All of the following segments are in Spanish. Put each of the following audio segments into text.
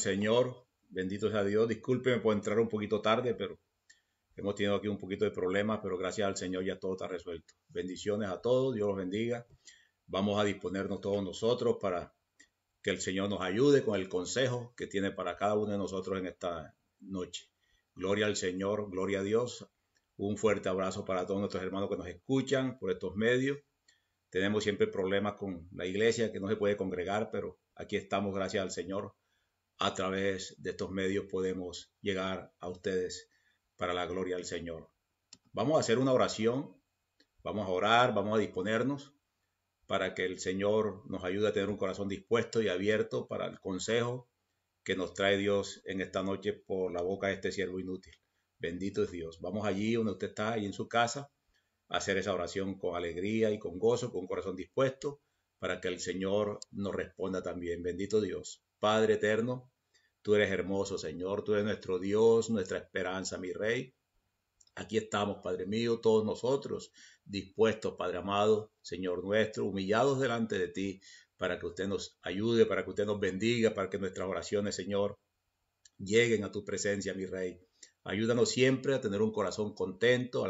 Señor, bendito sea Dios. Discúlpeme por entrar un poquito tarde, pero hemos tenido aquí un poquito de problemas, pero gracias al Señor ya todo está resuelto. Bendiciones a todos, Dios los bendiga. Vamos a disponernos todos nosotros para que el Señor nos ayude con el consejo que tiene para cada uno de nosotros en esta noche. Gloria al Señor, gloria a Dios. Un fuerte abrazo para todos nuestros hermanos que nos escuchan por estos medios. Tenemos siempre problemas con la iglesia que no se puede congregar, pero aquí estamos gracias al Señor a través de estos medios podemos llegar a ustedes para la gloria del Señor. Vamos a hacer una oración, vamos a orar, vamos a disponernos para que el Señor nos ayude a tener un corazón dispuesto y abierto para el consejo que nos trae Dios en esta noche por la boca de este siervo inútil. Bendito es Dios. Vamos allí donde usted está, y en su casa, a hacer esa oración con alegría y con gozo, con corazón dispuesto, para que el Señor nos responda también. Bendito Dios. Padre eterno, tú eres hermoso, Señor, tú eres nuestro Dios, nuestra esperanza, mi Rey. Aquí estamos, Padre mío, todos nosotros, dispuestos, Padre amado, Señor nuestro, humillados delante de ti, para que usted nos ayude, para que usted nos bendiga, para que nuestras oraciones, Señor, lleguen a tu presencia, mi Rey. Ayúdanos siempre a tener un corazón contento,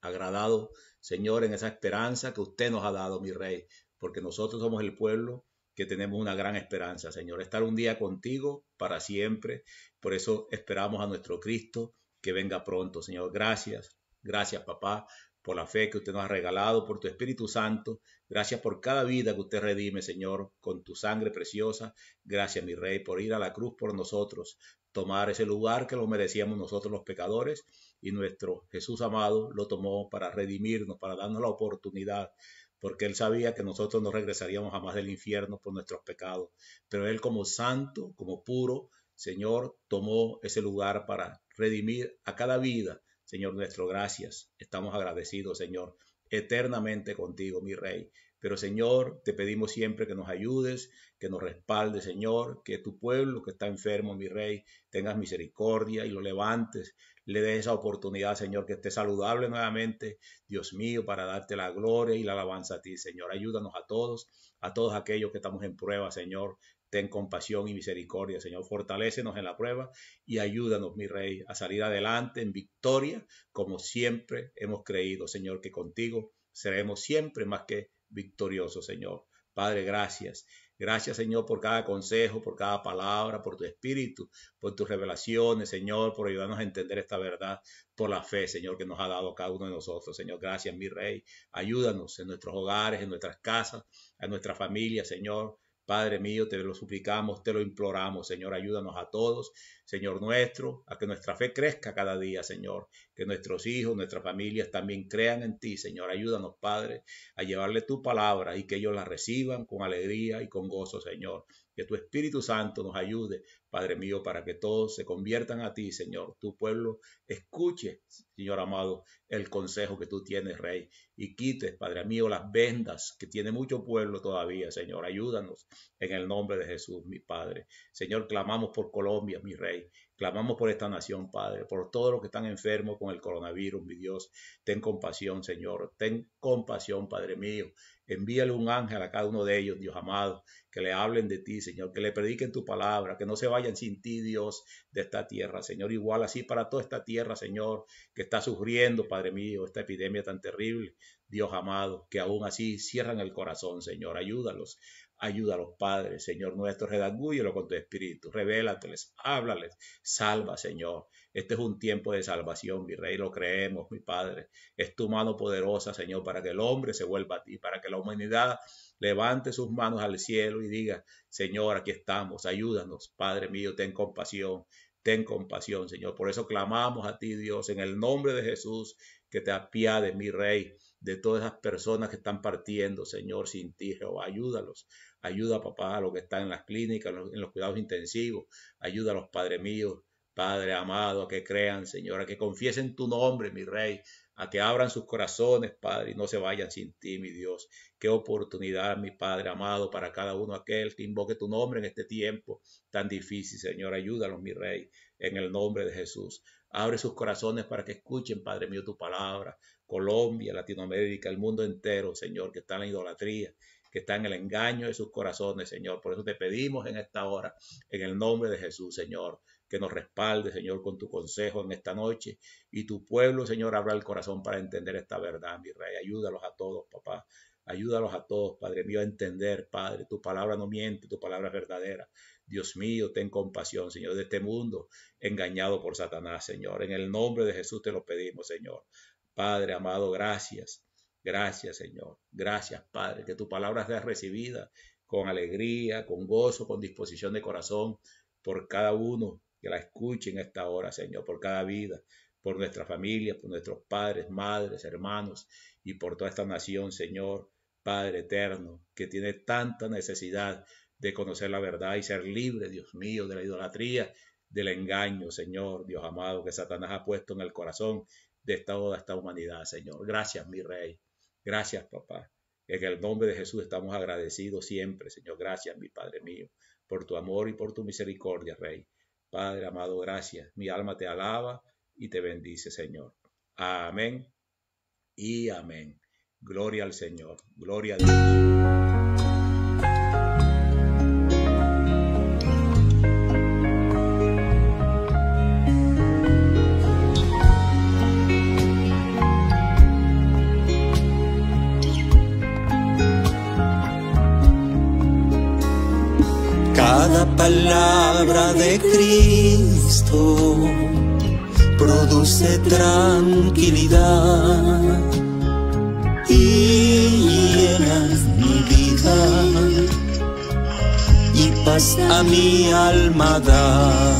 agradado, Señor, en esa esperanza que usted nos ha dado, mi Rey, porque nosotros somos el pueblo que tenemos una gran esperanza, Señor, estar un día contigo para siempre. Por eso esperamos a nuestro Cristo que venga pronto, Señor. Gracias, gracias, papá, por la fe que usted nos ha regalado, por tu Espíritu Santo. Gracias por cada vida que usted redime, Señor, con tu sangre preciosa. Gracias, mi Rey, por ir a la cruz por nosotros, tomar ese lugar que lo merecíamos nosotros los pecadores y nuestro Jesús amado lo tomó para redimirnos, para darnos la oportunidad porque Él sabía que nosotros no regresaríamos jamás del infierno por nuestros pecados. Pero Él como santo, como puro, Señor, tomó ese lugar para redimir a cada vida. Señor nuestro, gracias. Estamos agradecidos, Señor, eternamente contigo, mi Rey. Pero Señor, te pedimos siempre que nos ayudes, que nos respalde, Señor, que tu pueblo que está enfermo, mi Rey, tengas misericordia y lo levantes, le dé esa oportunidad, Señor, que esté saludable nuevamente, Dios mío, para darte la gloria y la alabanza a ti, Señor. Ayúdanos a todos, a todos aquellos que estamos en prueba, Señor. Ten compasión y misericordia, Señor. Fortalécenos en la prueba y ayúdanos, mi Rey, a salir adelante en victoria, como siempre hemos creído, Señor, que contigo seremos siempre más que victoriosos, Señor. Padre, gracias. Gracias, Señor, por cada consejo, por cada palabra, por tu espíritu, por tus revelaciones, Señor, por ayudarnos a entender esta verdad, por la fe, Señor, que nos ha dado cada uno de nosotros. Señor, gracias, mi Rey. Ayúdanos en nuestros hogares, en nuestras casas, en nuestra familia, Señor Padre mío, te lo suplicamos, te lo imploramos, Señor, ayúdanos a todos, Señor nuestro, a que nuestra fe crezca cada día, Señor, que nuestros hijos, nuestras familias también crean en ti, Señor, ayúdanos, Padre, a llevarle tu palabra y que ellos la reciban con alegría y con gozo, Señor. Que tu Espíritu Santo nos ayude, Padre mío, para que todos se conviertan a ti, Señor. Tu pueblo escuche, Señor amado, el consejo que tú tienes, Rey, y quites, Padre mío, las vendas que tiene mucho pueblo todavía, Señor. Ayúdanos en el nombre de Jesús, mi Padre. Señor, clamamos por Colombia, mi Rey. Clamamos por esta nación, Padre, por todos los que están enfermos con el coronavirus, mi Dios. Ten compasión, Señor. Ten compasión, Padre mío. Envíale un ángel a cada uno de ellos, Dios amado, que le hablen de ti, Señor, que le prediquen tu palabra, que no se vayan sin ti, Dios, de esta tierra, Señor. Igual así para toda esta tierra, Señor, que está sufriendo, Padre mío, esta epidemia tan terrible, Dios amado, que aún así cierran el corazón, Señor. Ayúdalos, ayúdalos, Padre, Señor nuestro, redagúyelo con tu espíritu, revélateles, háblales, salva, Señor. Este es un tiempo de salvación, mi rey, lo creemos, mi Padre. Es tu mano poderosa, Señor, para que el hombre se vuelva a ti, para que la humanidad levante sus manos al cielo y diga, Señor, aquí estamos, ayúdanos, Padre mío, ten compasión. Ten compasión, Señor. Por eso clamamos a ti, Dios, en el nombre de Jesús, que te apiades, mi Rey, de todas esas personas que están partiendo, Señor, sin ti, Jehová. Ayúdalos. Ayuda, papá, a los que están en las clínicas, en los cuidados intensivos. Ayúdalos, Padre mío, Padre amado, a que crean, Señor, a que confiesen tu nombre, mi Rey, a que abran sus corazones, Padre, y no se vayan sin ti, mi Dios. Qué oportunidad, mi Padre amado, para cada uno aquel que invoque tu nombre en este tiempo tan difícil, Señor. Ayúdanos, mi Rey, en el nombre de Jesús. Abre sus corazones para que escuchen, Padre mío, tu palabra. Colombia, Latinoamérica, el mundo entero, Señor, que está en la idolatría, que está en el engaño de sus corazones, Señor. Por eso te pedimos en esta hora, en el nombre de Jesús, Señor que nos respalde, Señor, con tu consejo en esta noche. Y tu pueblo, Señor, abra el corazón para entender esta verdad, mi rey. Ayúdalos a todos, papá. Ayúdalos a todos, Padre mío, a entender, Padre, tu palabra no miente, tu palabra es verdadera. Dios mío, ten compasión, Señor, de este mundo engañado por Satanás, Señor. En el nombre de Jesús te lo pedimos, Señor. Padre amado, gracias. Gracias, Señor. Gracias, Padre, que tu palabra sea recibida con alegría, con gozo, con disposición de corazón por cada uno que la escuchen esta hora, Señor, por cada vida, por nuestra familia, por nuestros padres, madres, hermanos y por toda esta nación, Señor, Padre eterno, que tiene tanta necesidad de conocer la verdad y ser libre, Dios mío, de la idolatría, del engaño, Señor, Dios amado, que Satanás ha puesto en el corazón de toda esta humanidad, Señor. Gracias, mi Rey. Gracias, papá. En el nombre de Jesús estamos agradecidos siempre, Señor. Gracias, mi Padre mío, por tu amor y por tu misericordia, Rey. Padre amado, gracias. Mi alma te alaba y te bendice, Señor. Amén y amén. Gloria al Señor. Gloria a Dios. palabra de Cristo produce tranquilidad y llena mi vida y paz a mi alma da.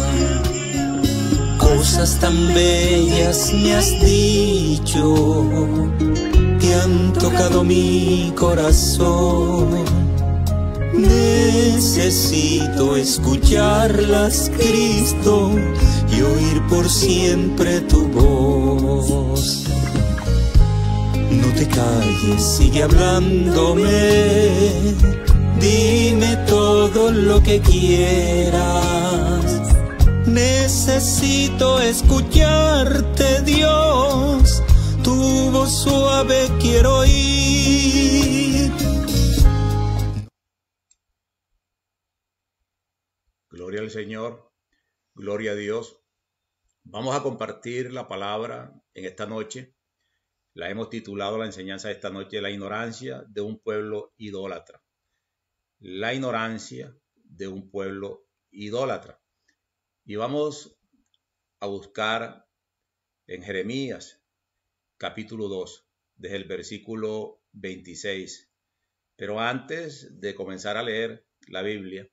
Cosas tan bellas me has dicho que han tocado mi corazón Necesito escucharlas, Cristo, y oír por siempre tu voz. No te calles, sigue hablándome, dime todo lo que quieras. Necesito escucharte, Dios, tu voz suave quiero oír. Señor. Gloria a Dios. Vamos a compartir la palabra en esta noche. La hemos titulado la enseñanza de esta noche, la ignorancia de un pueblo idólatra. La ignorancia de un pueblo idólatra. Y vamos a buscar en Jeremías, capítulo 2, desde el versículo 26. Pero antes de comenzar a leer la Biblia,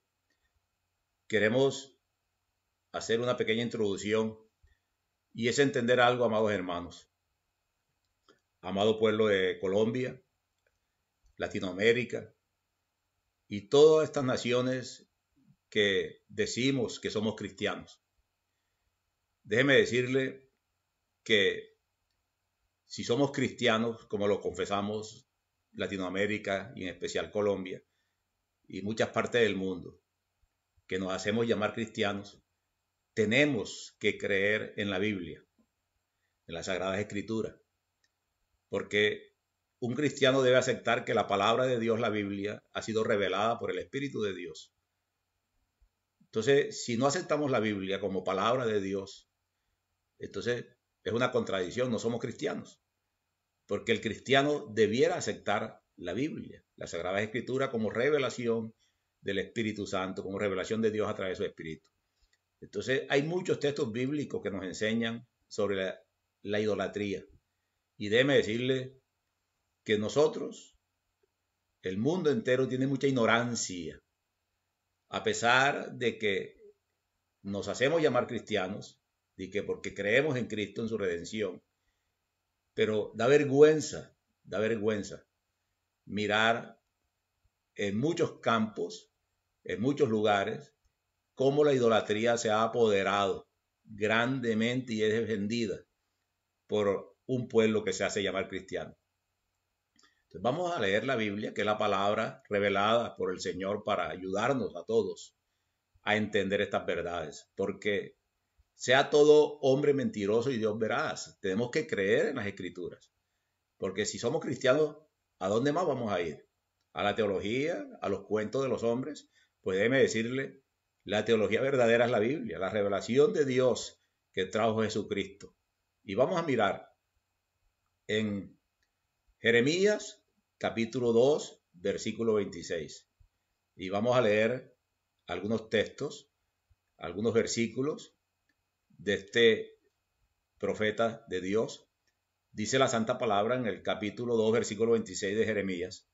queremos hacer una pequeña introducción y es entender algo, amados hermanos. Amado pueblo de Colombia, Latinoamérica y todas estas naciones que decimos que somos cristianos. Déjeme decirle que si somos cristianos, como lo confesamos Latinoamérica y en especial Colombia y muchas partes del mundo, que nos hacemos llamar cristianos, tenemos que creer en la Biblia, en las Sagradas Escrituras, porque un cristiano debe aceptar que la palabra de Dios, la Biblia, ha sido revelada por el Espíritu de Dios. Entonces, si no aceptamos la Biblia como palabra de Dios, entonces es una contradicción, no somos cristianos, porque el cristiano debiera aceptar la Biblia, la Sagrada Escritura como revelación del Espíritu Santo, como revelación de Dios a través de su Espíritu. Entonces, hay muchos textos bíblicos que nos enseñan sobre la, idolatría. Y déjeme decirle que nosotros, el mundo entero, tiene mucha ignorancia. A pesar de que nos hacemos llamar cristianos, y que porque creemos en Cristo, en su redención, pero da vergüenza, da vergüenza mirar en muchos campos en muchos lugares, cómo la idolatría se ha apoderado grandemente y es defendida por un pueblo que se hace llamar cristiano. Entonces vamos a leer la Biblia, que es la palabra revelada por el Señor para ayudarnos a todos a entender estas verdades, porque sea todo hombre mentiroso y Dios verás tenemos que creer en las escrituras, porque si somos cristianos, ¿a dónde más vamos a ir? ¿A la teología? ¿A los cuentos de los hombres? Pues déjeme decirle, la teología verdadera es la Biblia, la revelación de Dios que trajo Jesucristo. Y vamos a mirar en Jeremías capítulo 2, versículo 26. Y vamos a leer algunos textos, algunos versículos de este profeta de Dios. Dice la santa palabra en el capítulo 2, versículo 26 de Jeremías.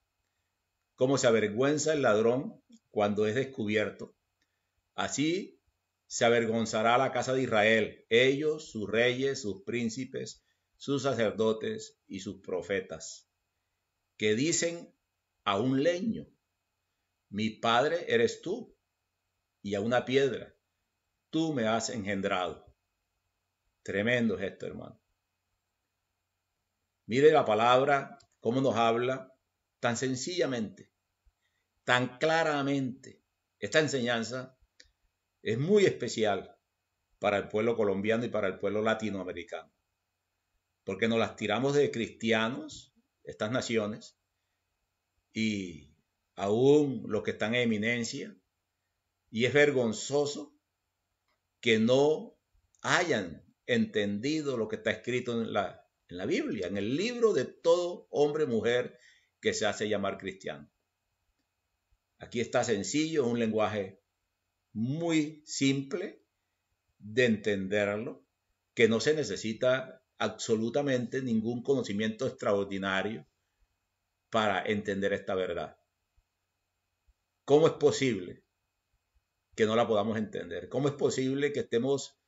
¿Cómo se avergüenza el ladrón cuando es descubierto. Así se avergonzará la casa de Israel, ellos, sus reyes, sus príncipes, sus sacerdotes y sus profetas, que dicen a un leño, mi padre eres tú, y a una piedra, tú me has engendrado. Tremendo es esto, hermano. Mire la palabra, cómo nos habla tan sencillamente tan claramente. Esta enseñanza es muy especial para el pueblo colombiano y para el pueblo latinoamericano, porque nos las tiramos de cristianos, estas naciones, y aún los que están en eminencia, y es vergonzoso que no hayan entendido lo que está escrito en la, en la Biblia, en el libro de todo hombre, mujer que se hace llamar cristiano. Aquí está sencillo, un lenguaje muy simple de entenderlo, que no se necesita absolutamente ningún conocimiento extraordinario para entender esta verdad. ¿Cómo es posible que no la podamos entender? ¿Cómo es posible que estemos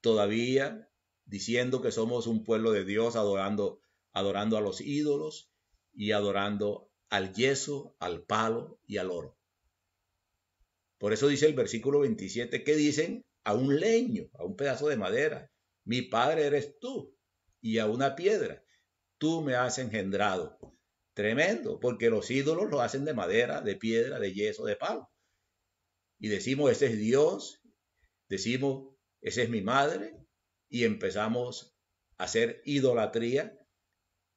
todavía diciendo que somos un pueblo de Dios, adorando, adorando a los ídolos y adorando al yeso, al palo y al oro. Por eso dice el versículo 27 que dicen a un leño, a un pedazo de madera, mi padre eres tú, y a una piedra, tú me has engendrado. Tremendo, porque los ídolos lo hacen de madera, de piedra, de yeso, de palo. Y decimos, ese es Dios, decimos, esa es mi madre, y empezamos a hacer idolatría,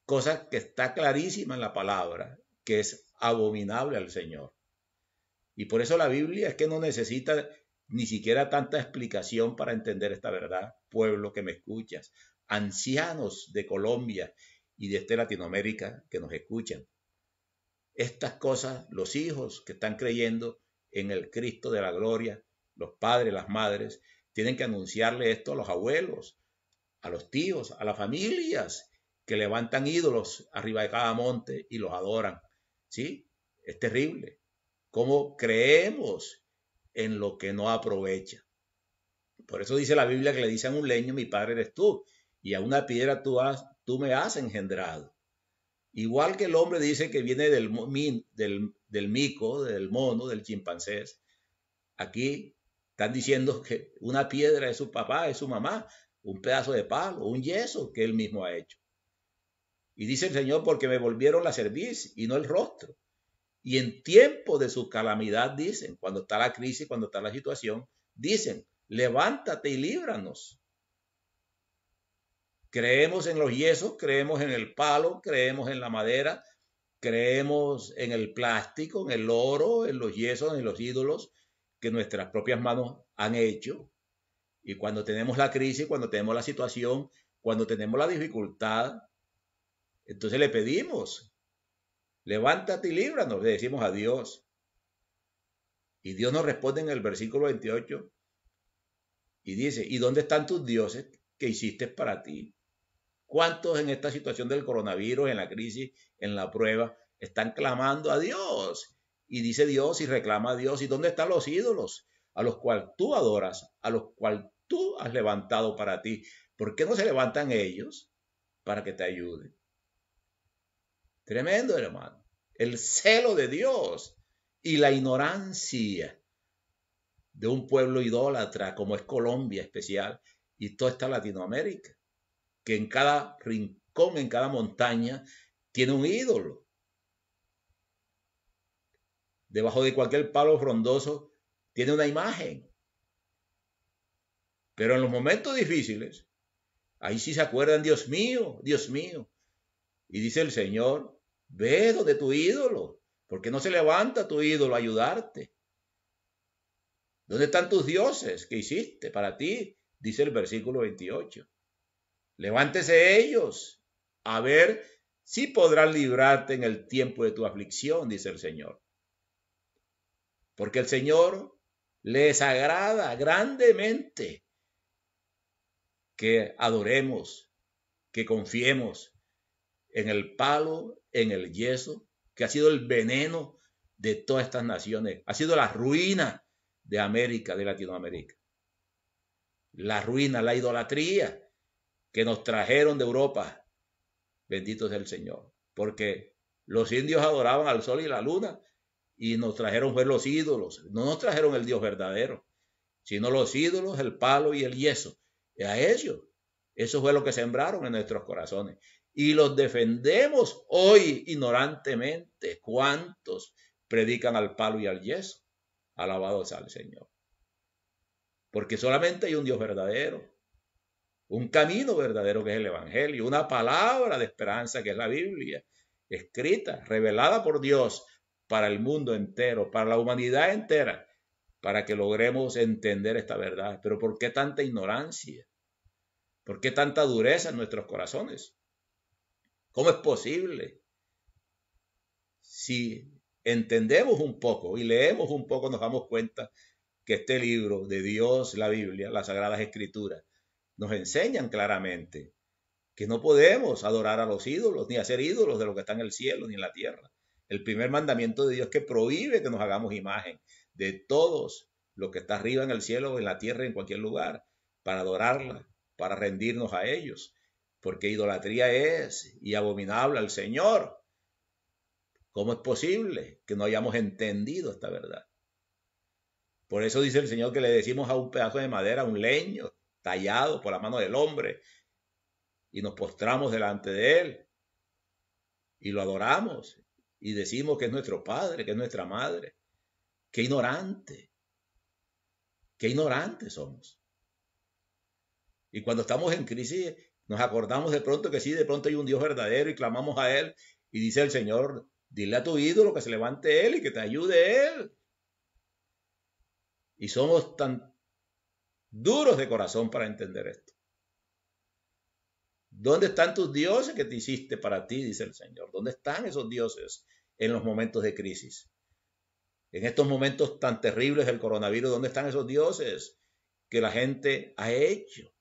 cosa que está clarísima en la palabra que es abominable al Señor. Y por eso la Biblia es que no necesita ni siquiera tanta explicación para entender esta verdad, pueblo que me escuchas, ancianos de Colombia y de este Latinoamérica que nos escuchan. Estas cosas, los hijos que están creyendo en el Cristo de la gloria, los padres, las madres, tienen que anunciarle esto a los abuelos, a los tíos, a las familias que levantan ídolos arriba de cada monte y los adoran. ¿Sí? Es terrible. Cómo creemos en lo que no aprovecha. Por eso dice la Biblia que le dice a un leño, mi padre eres tú, y a una piedra tú, me has engendrado. Igual que el hombre dice que viene del, del, del mico, del mono, del chimpancés. aquí están diciendo que una piedra es su papá, es su mamá, un pedazo de palo, un yeso que él mismo ha hecho. Y dice el Señor, porque me volvieron la cerviz y no el rostro. Y en tiempo de su calamidad dicen, cuando está la crisis, cuando está la situación, dicen, levántate y líbranos. Creemos en los yesos, creemos en el palo, creemos en la madera, creemos en el plástico, en el oro, en los yesos, en los ídolos que nuestras propias manos han hecho. Y cuando tenemos la crisis, cuando tenemos la situación, cuando tenemos la dificultad, entonces le pedimos, levántate y líbranos, le decimos a Dios. Y Dios nos responde en el versículo 28 y dice, ¿y dónde están tus dioses que hiciste para ti? ¿Cuántos en esta situación del coronavirus, en la crisis, en la prueba, están clamando a Dios? Y dice Dios y reclama a Dios, ¿y dónde están los ídolos a los cuales tú adoras, a los cuales tú has levantado para ti? ¿Por qué no se levantan ellos para que te ayuden? Tremendo, hermano. El celo de Dios y la ignorancia de un pueblo idólatra como es Colombia especial y toda esta Latinoamérica, que en cada rincón, en cada montaña, tiene un ídolo. Debajo de cualquier palo frondoso tiene una imagen. Pero en los momentos difíciles, ahí sí se acuerdan, Dios mío, Dios mío. Y dice el Señor, Ve donde tu ídolo. porque no se levanta tu ídolo a ayudarte? ¿Dónde están tus dioses que hiciste para ti? Dice el versículo 28. Levántese ellos a ver si podrán librarte en el tiempo de tu aflicción, dice el Señor. Porque el Señor les agrada grandemente que adoremos, que confiemos, en el palo, en el yeso, que ha sido el veneno de todas estas naciones, ha sido la ruina de América, de Latinoamérica. La ruina, la idolatría que nos trajeron de Europa. Bendito sea el Señor, porque los indios adoraban al sol y la luna y nos trajeron fue los ídolos, no nos trajeron el Dios verdadero, sino los ídolos, el palo y el yeso. A ellos, eso fue lo que sembraron en nuestros corazones y los defendemos hoy ignorantemente. ¿Cuántos predican al palo y al yeso? Alabados al Señor. Porque solamente hay un Dios verdadero, un camino verdadero que es el Evangelio, una palabra de esperanza que es la Biblia, escrita, revelada por Dios para el mundo entero, para la humanidad entera, para que logremos entender esta verdad. Pero ¿por qué tanta ignorancia? ¿Por qué tanta dureza en nuestros corazones? ¿Cómo es posible? Si entendemos un poco y leemos un poco, nos damos cuenta que este libro de Dios, la Biblia, las Sagradas Escrituras, nos enseñan claramente que no podemos adorar a los ídolos, ni hacer ídolos de lo que está en el cielo ni en la tierra. El primer mandamiento de Dios que prohíbe que nos hagamos imagen de todos lo que está arriba en el cielo, en la tierra, en cualquier lugar, para adorarla, para rendirnos a ellos porque idolatría es y abominable al Señor. ¿Cómo es posible que no hayamos entendido esta verdad? Por eso dice el Señor que le decimos a un pedazo de madera, a un leño tallado por la mano del hombre, y nos postramos delante de Él, y lo adoramos, y decimos que es nuestro Padre, que es nuestra Madre. Qué ignorante, qué ignorantes somos. Y cuando estamos en crisis nos acordamos de pronto que sí, de pronto hay un Dios verdadero y clamamos a Él y dice el Señor, dile a tu ídolo que se levante Él y que te ayude Él. Y somos tan duros de corazón para entender esto. ¿Dónde están tus dioses que te hiciste para ti? Dice el Señor. ¿Dónde están esos dioses en los momentos de crisis? En estos momentos tan terribles del coronavirus, ¿dónde están esos dioses que la gente ha hecho?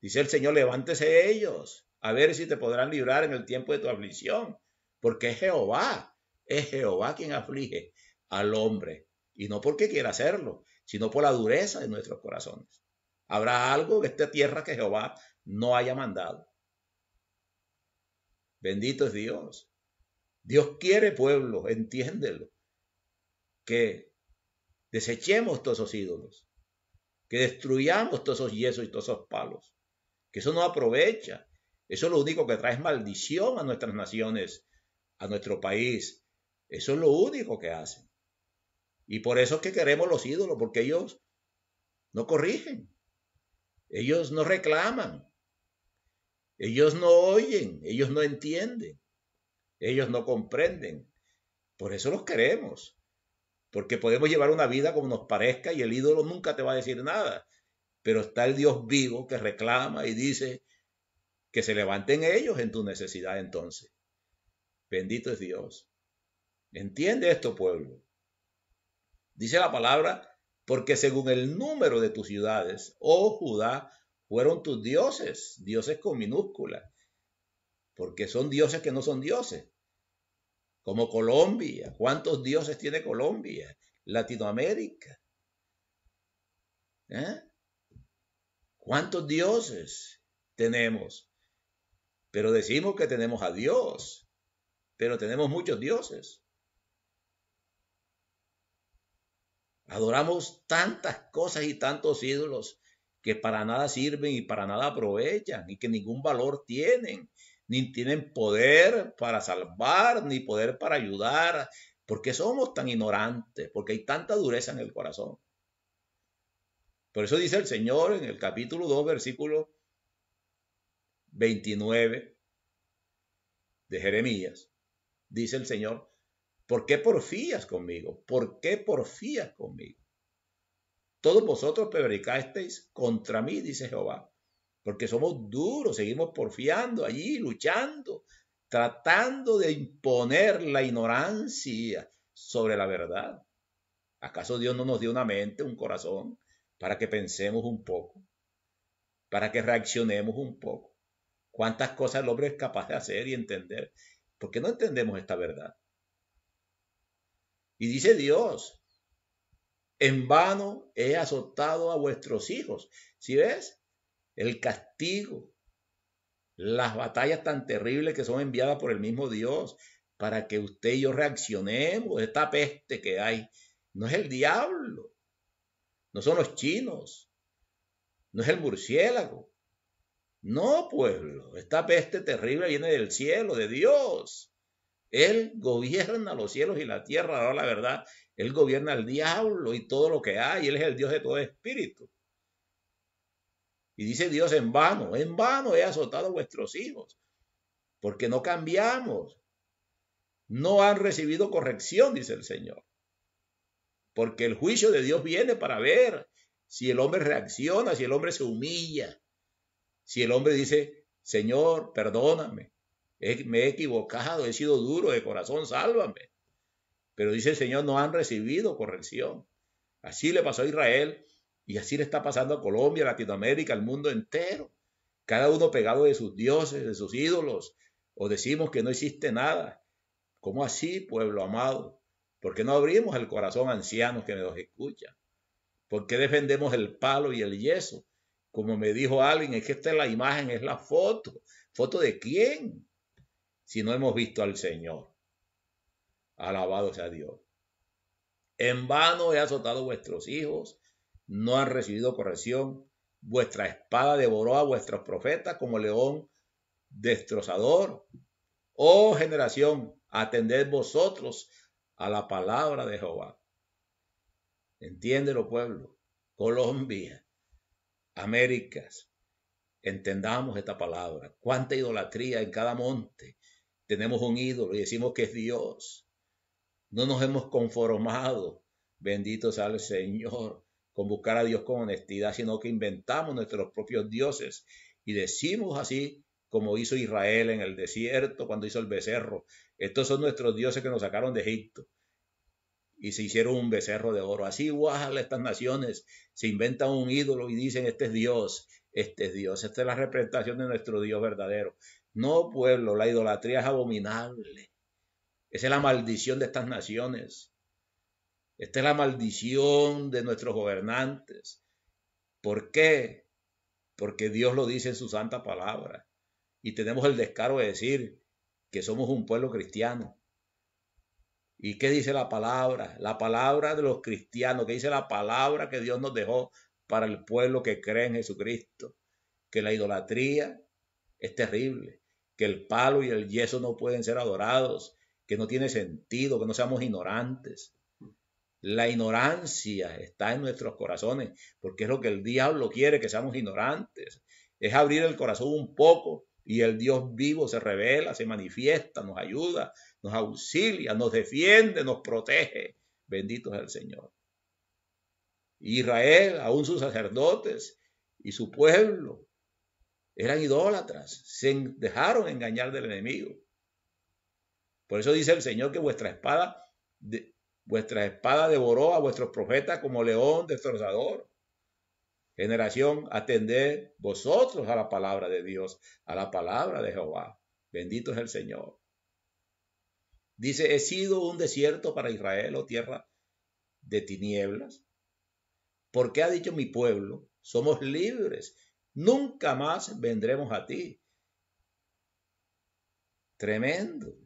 Dice el Señor, levántese ellos, a ver si te podrán librar en el tiempo de tu aflicción, porque es Jehová, es Jehová quien aflige al hombre, y no porque quiera hacerlo, sino por la dureza de nuestros corazones. Habrá algo en esta tierra que Jehová no haya mandado. Bendito es Dios. Dios quiere pueblo, entiéndelo, que desechemos todos esos ídolos, que destruyamos todos esos yesos y todos esos palos, que eso no aprovecha. Eso es lo único que trae es maldición a nuestras naciones, a nuestro país. Eso es lo único que hacen. Y por eso es que queremos los ídolos, porque ellos no corrigen. Ellos no reclaman. Ellos no oyen, ellos no entienden, ellos no comprenden. Por eso los queremos, porque podemos llevar una vida como nos parezca y el ídolo nunca te va a decir nada pero está el Dios vivo que reclama y dice que se levanten ellos en tu necesidad entonces. Bendito es Dios. Entiende esto, pueblo. Dice la palabra, porque según el número de tus ciudades, oh Judá, fueron tus dioses, dioses con minúscula, porque son dioses que no son dioses, como Colombia. ¿Cuántos dioses tiene Colombia? Latinoamérica. ¿Eh? ¿Cuántos dioses tenemos? Pero decimos que tenemos a Dios, pero tenemos muchos dioses. Adoramos tantas cosas y tantos ídolos que para nada sirven y para nada aprovechan y que ningún valor tienen, ni tienen poder para salvar, ni poder para ayudar. ¿Por qué somos tan ignorantes? Porque hay tanta dureza en el corazón. Por eso dice el Señor en el capítulo 2, versículo 29 de Jeremías. Dice el Señor, ¿por qué porfías conmigo? ¿Por qué porfías conmigo? Todos vosotros prevaricasteis contra mí, dice Jehová, porque somos duros, seguimos porfiando allí, luchando, tratando de imponer la ignorancia sobre la verdad. ¿Acaso Dios no nos dio una mente, un corazón para que pensemos un poco, para que reaccionemos un poco. ¿Cuántas cosas el hombre es capaz de hacer y entender? porque no entendemos esta verdad? Y dice Dios, en vano he azotado a vuestros hijos. Si ¿Sí ves, el castigo, las batallas tan terribles que son enviadas por el mismo Dios para que usted y yo reaccionemos esta peste que hay. No es el diablo, no son los chinos, no es el murciélago. No, pueblo, esta peste terrible viene del cielo, de Dios. Él gobierna los cielos y la tierra, ahora la verdad, Él gobierna al diablo y todo lo que hay, Él es el Dios de todo espíritu. Y dice Dios, en vano, en vano he azotado a vuestros hijos, porque no cambiamos, no han recibido corrección, dice el Señor porque el juicio de Dios viene para ver si el hombre reacciona, si el hombre se humilla, si el hombre dice, Señor, perdóname, me he equivocado, he sido duro de corazón, sálvame. Pero dice el Señor, no han recibido corrección. Así le pasó a Israel y así le está pasando a Colombia, Latinoamérica, al mundo entero. Cada uno pegado de sus dioses, de sus ídolos, o decimos que no existe nada. ¿Cómo así, pueblo amado? ¿Por qué no abrimos el corazón anciano que nos escucha? ¿Por qué defendemos el palo y el yeso? Como me dijo alguien, es que esta es la imagen, es la foto. ¿Foto de quién? Si no hemos visto al Señor. Alabado sea Dios. En vano he azotado vuestros hijos, no han recibido corrección. Vuestra espada devoró a vuestros profetas como león destrozador. Oh generación, atended vosotros a la palabra de Jehová. los pueblo. Colombia, Américas, entendamos esta palabra. Cuánta idolatría en cada monte. Tenemos un ídolo y decimos que es Dios. No nos hemos conformado, bendito sea el Señor, con buscar a Dios con honestidad, sino que inventamos nuestros propios dioses y decimos así como hizo Israel en el desierto, cuando hizo el becerro. Estos son nuestros dioses que nos sacaron de Egipto y se hicieron un becerro de oro. Así guajan estas naciones, se inventan un ídolo y dicen, este es Dios, este es Dios, esta es la representación de nuestro Dios verdadero. No, pueblo, la idolatría es abominable. Esa es la maldición de estas naciones. Esta es la maldición de nuestros gobernantes. ¿Por qué? Porque Dios lo dice en su santa palabra y tenemos el descaro de decir que somos un pueblo cristiano. ¿Y qué dice la palabra? La palabra de los cristianos, que dice la palabra que Dios nos dejó para el pueblo que cree en Jesucristo, que la idolatría es terrible, que el palo y el yeso no pueden ser adorados, que no tiene sentido, que no seamos ignorantes. La ignorancia está en nuestros corazones, porque es lo que el diablo quiere, que seamos ignorantes. Es abrir el corazón un poco y el Dios vivo se revela, se manifiesta, nos ayuda, nos auxilia, nos defiende, nos protege. Bendito es el Señor. Israel, aún sus sacerdotes y su pueblo, eran idólatras, se dejaron engañar del enemigo. Por eso dice el Señor que vuestra espada, vuestra espada devoró a vuestros profetas como león destrozador. Generación, atended vosotros a la palabra de Dios, a la palabra de Jehová. Bendito es el Señor. Dice, he sido un desierto para Israel o oh tierra de tinieblas. Porque ha dicho mi pueblo, somos libres, nunca más vendremos a ti. Tremendo.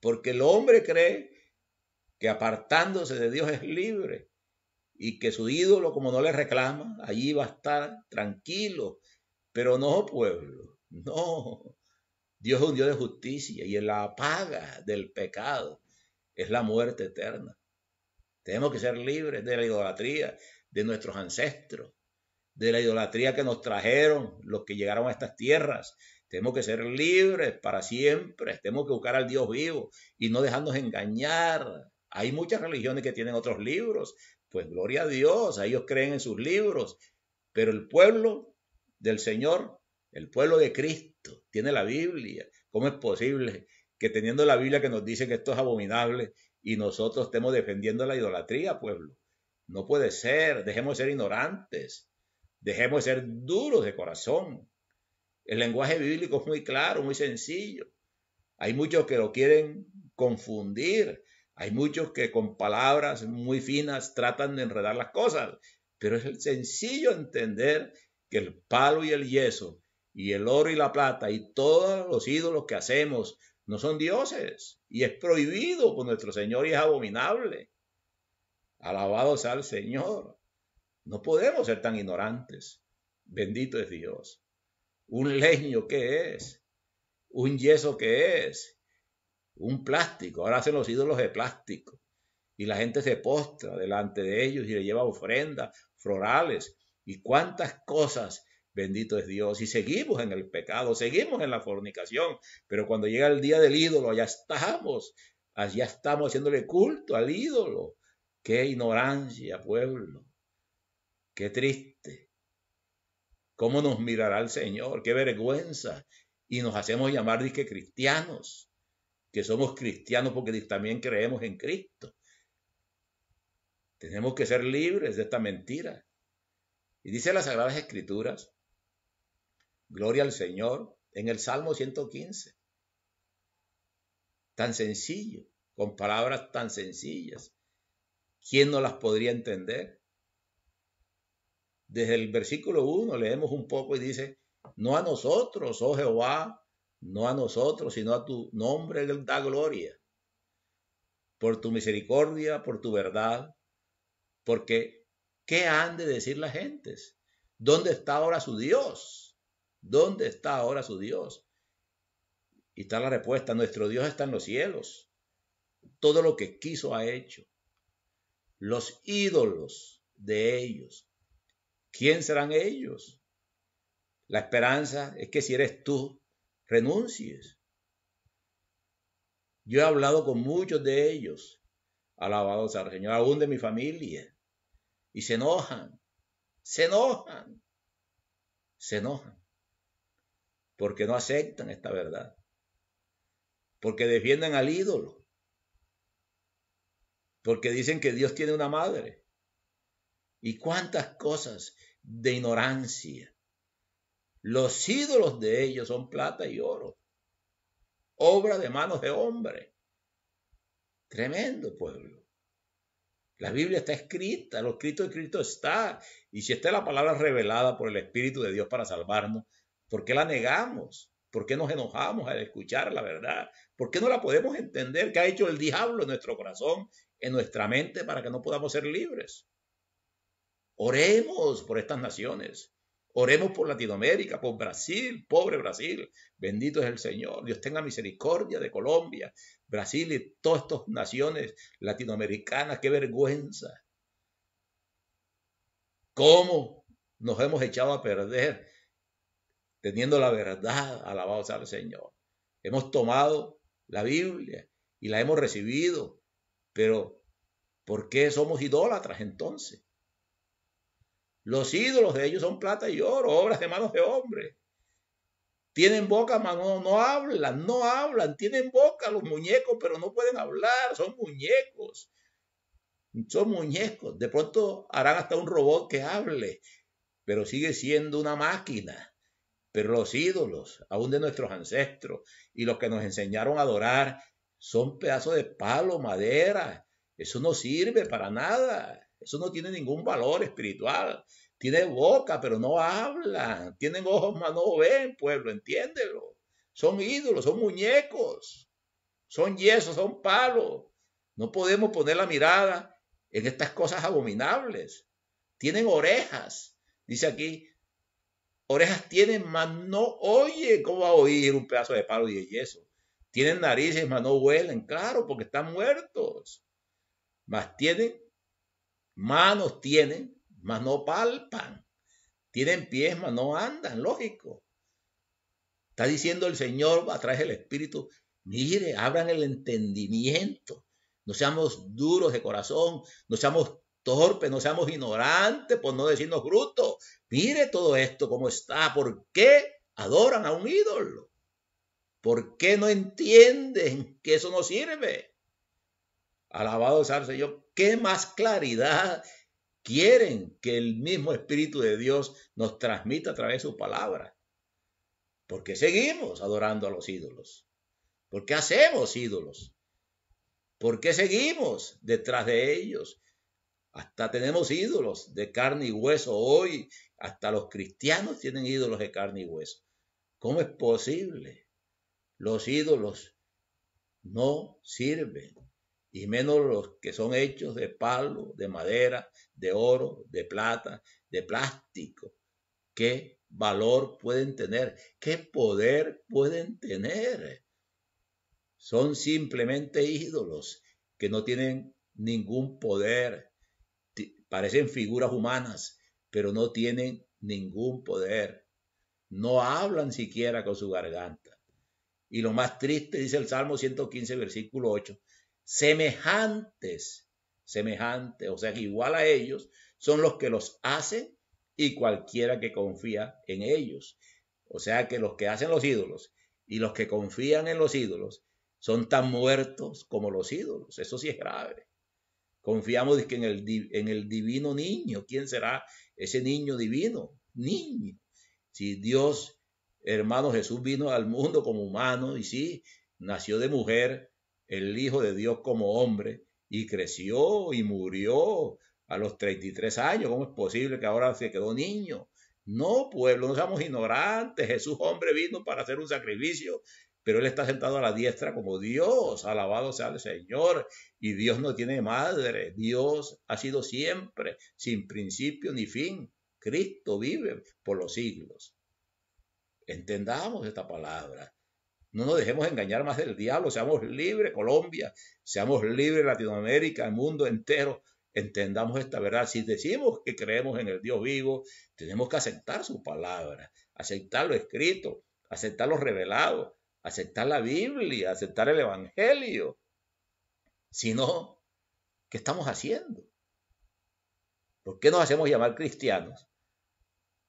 Porque el hombre cree que apartándose de Dios es libre y que su ídolo, como no le reclama, allí va a estar tranquilo. Pero no, pueblo, no. Dios es un Dios de justicia y en la paga del pecado es la muerte eterna. Tenemos que ser libres de la idolatría de nuestros ancestros, de la idolatría que nos trajeron los que llegaron a estas tierras. Tenemos que ser libres para siempre, tenemos que buscar al Dios vivo y no dejarnos engañar. Hay muchas religiones que tienen otros libros pues gloria a Dios, ellos creen en sus libros, pero el pueblo del Señor, el pueblo de Cristo, tiene la Biblia. ¿Cómo es posible que teniendo la Biblia que nos dice que esto es abominable y nosotros estemos defendiendo la idolatría, pueblo? No puede ser, dejemos de ser ignorantes, dejemos de ser duros de corazón. El lenguaje bíblico es muy claro, muy sencillo. Hay muchos que lo quieren confundir. Hay muchos que con palabras muy finas tratan de enredar las cosas, pero es sencillo entender que el palo y el yeso y el oro y la plata y todos los ídolos que hacemos no son dioses y es prohibido por nuestro Señor y es abominable. Alabado sea el Señor. No podemos ser tan ignorantes. Bendito es Dios. Un leño que es, un yeso que es un plástico, ahora hacen los ídolos de plástico. Y la gente se postra delante de ellos y le lleva ofrendas, florales y cuántas cosas. Bendito es Dios. Y seguimos en el pecado, seguimos en la fornicación. Pero cuando llega el día del ídolo, allá estamos. Allá estamos haciéndole culto al ídolo. Qué ignorancia, pueblo. Qué triste. ¿Cómo nos mirará el Señor? Qué vergüenza. Y nos hacemos llamar disque cristianos que somos cristianos porque también creemos en Cristo. Tenemos que ser libres de esta mentira. Y dice las Sagradas Escrituras, gloria al Señor, en el Salmo 115. Tan sencillo, con palabras tan sencillas. ¿Quién no las podría entender? Desde el versículo 1 leemos un poco y dice, no a nosotros, oh Jehová, no a nosotros, sino a tu nombre da gloria, por tu misericordia, por tu verdad, porque ¿qué han de decir las gentes? ¿Dónde está ahora su Dios? ¿Dónde está ahora su Dios? Y está la respuesta, nuestro Dios está en los cielos. Todo lo que quiso ha hecho. Los ídolos de ellos. ¿Quién serán ellos? La esperanza es que si eres tú renuncies. Yo he hablado con muchos de ellos, alabados al Señor, aún de mi familia, y se enojan, se enojan, se enojan, porque no aceptan esta verdad, porque defienden al ídolo, porque dicen que Dios tiene una madre, y cuántas cosas de ignorancia los ídolos de ellos son plata y oro, obra de manos de hombre. Tremendo pueblo. La Biblia está escrita, lo escrito de Cristo está. Y si está la palabra revelada por el Espíritu de Dios para salvarnos, ¿por qué la negamos? ¿Por qué nos enojamos al escuchar la verdad? ¿Por qué no la podemos entender? ¿Qué ha hecho el diablo en nuestro corazón, en nuestra mente, para que no podamos ser libres? Oremos por estas naciones. Oremos por Latinoamérica, por Brasil, pobre Brasil. Bendito es el Señor. Dios tenga misericordia de Colombia, Brasil y todas estas naciones latinoamericanas. Qué vergüenza. ¿Cómo nos hemos echado a perder teniendo la verdad? Alabado sea el Señor. Hemos tomado la Biblia y la hemos recibido, pero ¿por qué somos idólatras entonces? Los ídolos de ellos son plata y oro, obras de manos de hombre. Tienen boca, mano, no hablan, no hablan. Tienen boca los muñecos, pero no pueden hablar, son muñecos. Son muñecos. De pronto harán hasta un robot que hable, pero sigue siendo una máquina. Pero los ídolos, aún de nuestros ancestros y los que nos enseñaron a adorar, son pedazos de palo, madera. Eso no sirve para nada. Eso no tiene ningún valor espiritual. Tiene boca, pero no hablan. Tienen ojos, mas no ven, pueblo, entiéndelo. Son ídolos, son muñecos, son yesos, son palos. No podemos poner la mirada en estas cosas abominables. Tienen orejas, dice aquí. Orejas tienen, mas no oye. ¿Cómo va a oír un pedazo de palo y de yeso? Tienen narices, mas no huelen. Claro, porque están muertos. Mas tienen Manos tienen, mas no palpan. Tienen pies, mas no andan, lógico. Está diciendo el Señor a través del Espíritu, mire, abran el entendimiento. No seamos duros de corazón, no seamos torpes, no seamos ignorantes, por no decirnos brutos. Mire todo esto como está. ¿Por qué adoran a un ídolo? ¿Por qué no entienden que eso no sirve? Alabado sea Señor. ¿Qué más claridad quieren que el mismo Espíritu de Dios nos transmita a través de su palabra? ¿Por qué seguimos adorando a los ídolos. ¿Por qué hacemos ídolos? ¿Por qué seguimos detrás de ellos? Hasta tenemos ídolos de carne y hueso hoy. Hasta los cristianos tienen ídolos de carne y hueso. ¿Cómo es posible? Los ídolos no sirven y menos los que son hechos de palo, de madera, de oro, de plata, de plástico. ¿Qué valor pueden tener? ¿Qué poder pueden tener? Son simplemente ídolos que no tienen ningún poder. Parecen figuras humanas, pero no tienen ningún poder. No hablan siquiera con su garganta. Y lo más triste, dice el Salmo 115, versículo 8, semejantes, semejantes, o sea, igual a ellos, son los que los hacen y cualquiera que confía en ellos. O sea, que los que hacen los ídolos y los que confían en los ídolos son tan muertos como los ídolos. Eso sí es grave. Confiamos que en el, en el divino niño. ¿Quién será ese niño divino? Niño. Si Dios, hermano Jesús, vino al mundo como humano y sí, nació de mujer, el Hijo de Dios como hombre y creció y murió a los 33 años. ¿Cómo es posible que ahora se quedó niño? No, pueblo, no seamos ignorantes. Jesús, hombre, vino para hacer un sacrificio, pero él está sentado a la diestra como Dios. Alabado sea el Señor. Y Dios no tiene madre. Dios ha sido siempre, sin principio ni fin. Cristo vive por los siglos. Entendamos esta palabra. No nos dejemos engañar más del diablo, seamos libres Colombia, seamos libres Latinoamérica, el mundo entero, entendamos esta verdad. Si decimos que creemos en el Dios vivo, tenemos que aceptar su palabra, aceptar lo escrito, aceptar lo revelado, aceptar la Biblia, aceptar el Evangelio. Si no, ¿qué estamos haciendo? ¿Por qué nos hacemos llamar cristianos?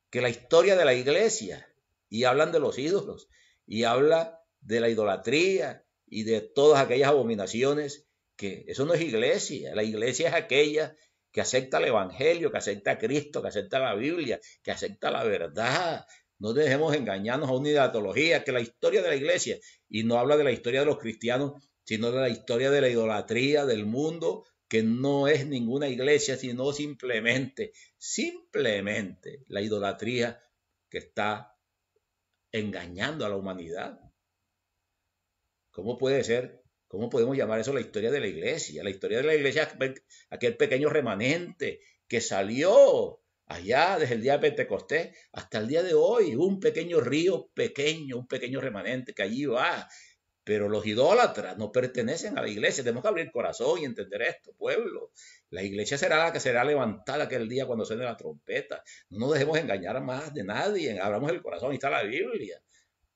Que la historia de la iglesia, y hablan de los ídolos, y habla de la idolatría y de todas aquellas abominaciones que eso no es iglesia, la iglesia es aquella que acepta el Evangelio, que acepta a Cristo, que acepta la Biblia, que acepta la verdad. No dejemos engañarnos a una ideología que la historia de la iglesia, y no habla de la historia de los cristianos, sino de la historia de la idolatría del mundo, que no es ninguna iglesia, sino simplemente, simplemente la idolatría que está engañando a la humanidad. ¿Cómo puede ser? ¿Cómo podemos llamar eso la historia de la iglesia? La historia de la iglesia, aquel pequeño remanente que salió allá desde el día de Pentecostés hasta el día de hoy, un pequeño río pequeño, un pequeño remanente que allí va. Pero los idólatras no pertenecen a la iglesia. Tenemos que abrir el corazón y entender esto, pueblo. La iglesia será la que será levantada aquel día cuando suene la trompeta. No nos dejemos engañar más de nadie. Abramos el corazón. y está la Biblia.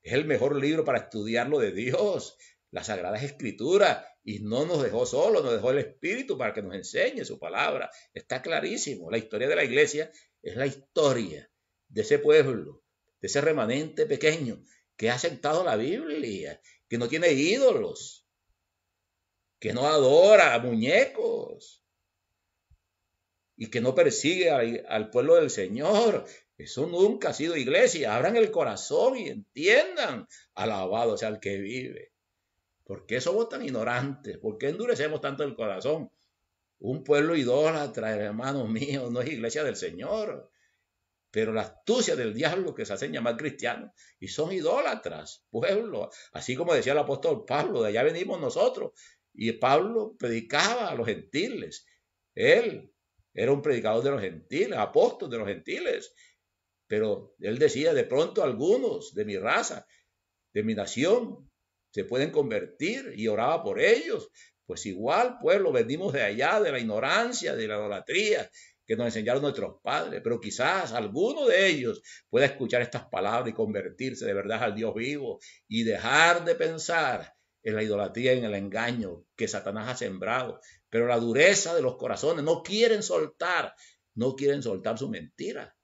Es el mejor libro para estudiar lo de Dios, las Sagradas Escrituras, y no nos dejó solo, nos dejó el Espíritu para que nos enseñe su palabra. Está clarísimo, la historia de la iglesia es la historia de ese pueblo, de ese remanente pequeño que ha aceptado la Biblia, que no tiene ídolos, que no adora a muñecos y que no persigue al pueblo del Señor, eso nunca ha sido iglesia. Abran el corazón y entiendan. Alabado sea el que vive. ¿Por qué somos tan ignorantes? ¿Por qué endurecemos tanto el corazón? Un pueblo idólatra, hermano mío, no es iglesia del Señor. Pero la astucia del diablo que se hacen llamar cristianos y son idólatras, pueblo. Así como decía el apóstol Pablo, de allá venimos nosotros. Y Pablo predicaba a los gentiles. Él era un predicador de los gentiles, apóstol de los gentiles. Pero él decía, de pronto algunos de mi raza, de mi nación, se pueden convertir y oraba por ellos. Pues igual, pueblo, venimos de allá, de la ignorancia, de la idolatría que nos enseñaron nuestros padres, pero quizás alguno de ellos pueda escuchar estas palabras y convertirse de verdad al Dios vivo y dejar de pensar en la idolatría, en el engaño que Satanás ha sembrado. Pero la dureza de los corazones no quieren soltar, no quieren soltar su mentira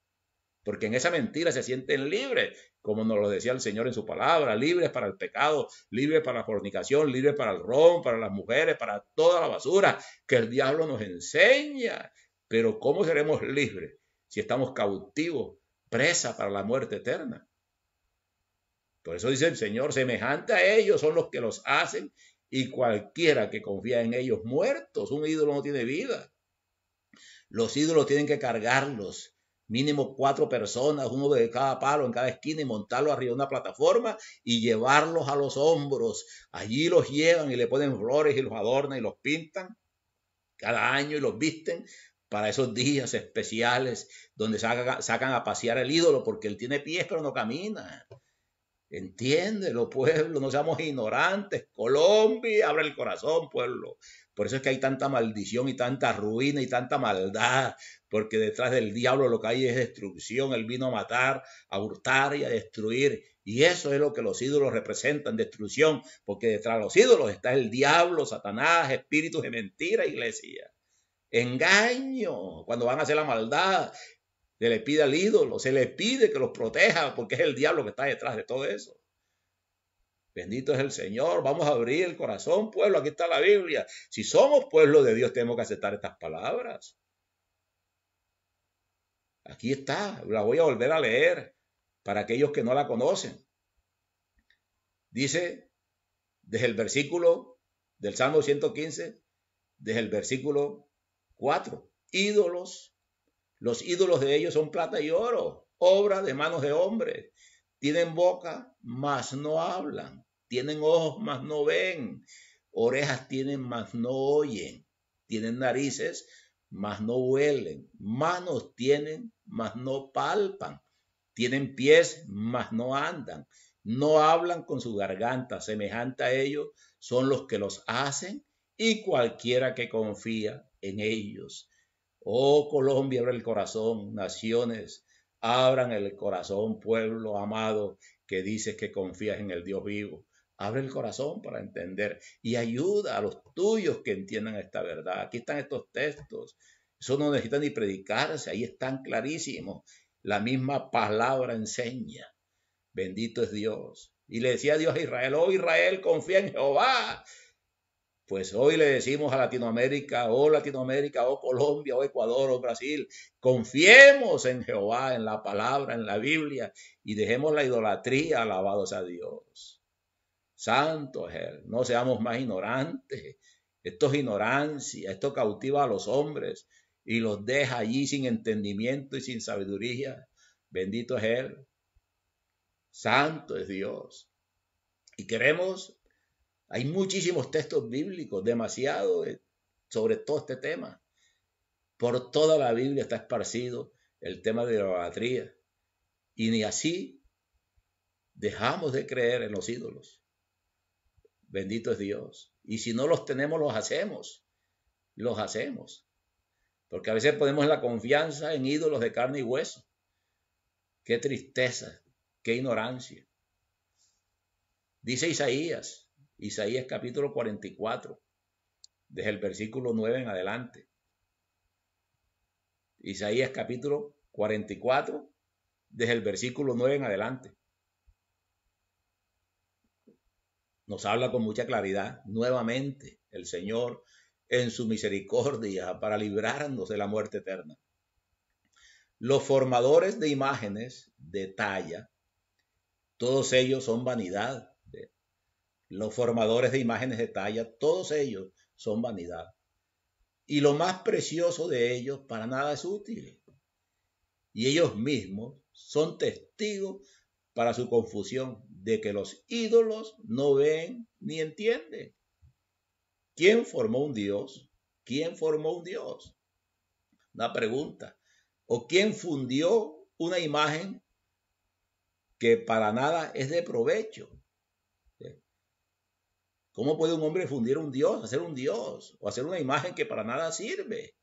porque en esa mentira se sienten libres, como nos lo decía el Señor en su palabra, libres para el pecado, libres para la fornicación, libres para el ron, para las mujeres, para toda la basura que el diablo nos enseña. Pero ¿cómo seremos libres si estamos cautivos, presa para la muerte eterna? Por eso dice el Señor, semejante a ellos son los que los hacen y cualquiera que confía en ellos muertos, un ídolo no tiene vida. Los ídolos tienen que cargarlos mínimo cuatro personas, uno de cada palo en cada esquina y montarlo arriba de una plataforma y llevarlos a los hombros. Allí los llevan y le ponen flores y los adornan y los pintan cada año y los visten para esos días especiales donde sacan a pasear el ídolo porque él tiene pies pero no camina. Entiende los pueblos, no seamos ignorantes. Colombia, abre el corazón, pueblo. Por eso es que hay tanta maldición y tanta ruina y tanta maldad, porque detrás del diablo lo que hay es destrucción. Él vino a matar, a hurtar y a destruir. Y eso es lo que los ídolos representan, destrucción, porque detrás de los ídolos está el diablo, Satanás, espíritus de mentira, iglesia. Engaño, cuando van a hacer la maldad, se le pide al ídolo, se le pide que los proteja porque es el diablo que está detrás de todo eso. Bendito es el Señor, vamos a abrir el corazón, pueblo, aquí está la Biblia. Si somos pueblo de Dios, tenemos que aceptar estas palabras. Aquí está, la voy a volver a leer para aquellos que no la conocen. Dice desde el versículo del Salmo 115, desde el versículo 4, ídolos los ídolos de ellos son plata y oro, obra de manos de hombres. Tienen boca, mas no hablan. Tienen ojos, mas no ven. Orejas tienen, mas no oyen. Tienen narices, mas no huelen. Manos tienen, mas no palpan. Tienen pies, mas no andan. No hablan con su garganta. Semejante a ellos son los que los hacen y cualquiera que confía en ellos. Oh Colombia, abre el corazón, naciones, abran el corazón, pueblo amado, que dices que confías en el Dios vivo. Abre el corazón para entender y ayuda a los tuyos que entiendan esta verdad. Aquí están estos textos. Eso no necesita ni predicarse, ahí están clarísimos. La misma palabra enseña. Bendito es Dios. Y le decía Dios a Israel, oh Israel, confía en Jehová pues hoy le decimos a Latinoamérica, o oh Latinoamérica, o oh Colombia, o oh Ecuador, o Brasil, confiemos en Jehová, en la palabra, en la Biblia, y dejemos la idolatría, alabados a Dios. Santo es Él, no seamos más ignorantes. Esto es ignorancia, esto cautiva a los hombres y los deja allí sin entendimiento y sin sabiduría. Bendito es Él. Santo es Dios. Y queremos hay muchísimos textos bíblicos, demasiado, eh, sobre todo este tema. Por toda la Biblia está esparcido el tema de la idolatría. Y ni así dejamos de creer en los ídolos. Bendito es Dios. Y si no los tenemos, los hacemos. Los hacemos. Porque a veces ponemos la confianza en ídolos de carne y hueso. Qué tristeza, qué ignorancia. Dice Isaías, Isaías capítulo 44, desde el versículo 9 en adelante. Isaías capítulo 44, desde el versículo 9 en adelante. Nos habla con mucha claridad nuevamente el Señor en su misericordia para librarnos de la muerte eterna. Los formadores de imágenes de talla, todos ellos son vanidad los formadores de imágenes de talla, todos ellos son vanidad. Y lo más precioso de ellos para nada es útil. Y ellos mismos son testigos para su confusión de que los ídolos no ven ni entienden. ¿Quién formó un Dios? ¿Quién formó un Dios? Una pregunta. ¿O quién fundió una imagen que para nada es de provecho? ¿Cómo puede un hombre fundir un dios, hacer un dios o hacer una imagen que para nada sirve?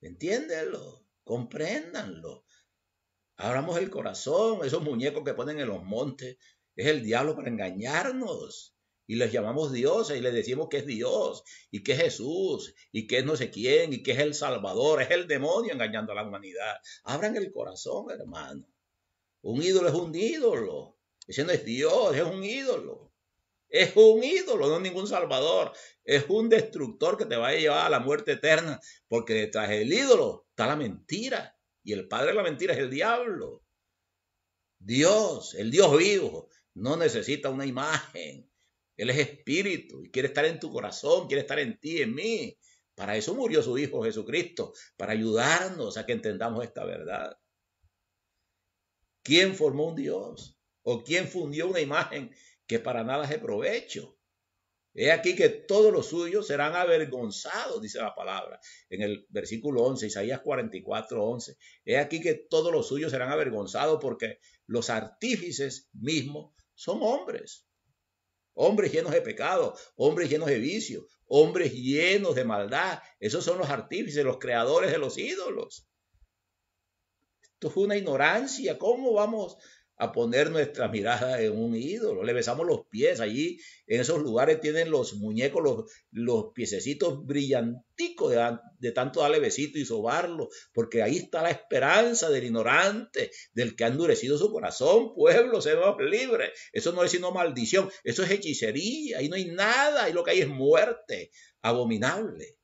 Entiéndelo, compréndanlo. Abramos el corazón, esos muñecos que ponen en los montes, es el diablo para engañarnos. Y les llamamos dioses y les decimos que es Dios y que es Jesús y que es no sé quién y que es el Salvador, es el demonio engañando a la humanidad. Abran el corazón, hermano. Un ídolo es un ídolo. Ese no es Dios, es un ídolo. Es un ídolo, no ningún salvador. Es un destructor que te va a llevar a la muerte eterna. Porque detrás del ídolo está la mentira. Y el padre de la mentira es el diablo. Dios, el Dios vivo, no necesita una imagen. Él es espíritu y quiere estar en tu corazón, quiere estar en ti, en mí. Para eso murió su Hijo Jesucristo, para ayudarnos a que entendamos esta verdad. ¿Quién formó un Dios? ¿O quién fundió una imagen que para nada es de provecho. He aquí que todos los suyos serán avergonzados, dice la palabra, en el versículo 11, Isaías 44, 11. He aquí que todos los suyos serán avergonzados porque los artífices mismos son hombres. Hombres llenos de pecado, hombres llenos de vicio, hombres llenos de maldad. Esos son los artífices, los creadores de los ídolos. Esto es una ignorancia. ¿Cómo vamos a poner nuestra mirada en un ídolo. Le besamos los pies allí, en esos lugares tienen los muñecos, los, piececitos brillanticos de, tanto darle besito y sobarlo, porque ahí está la esperanza del ignorante, del que ha endurecido su corazón. Pueblo, se va libre. Eso no es sino maldición, eso es hechicería, ahí no hay nada, y lo que hay es muerte abominable.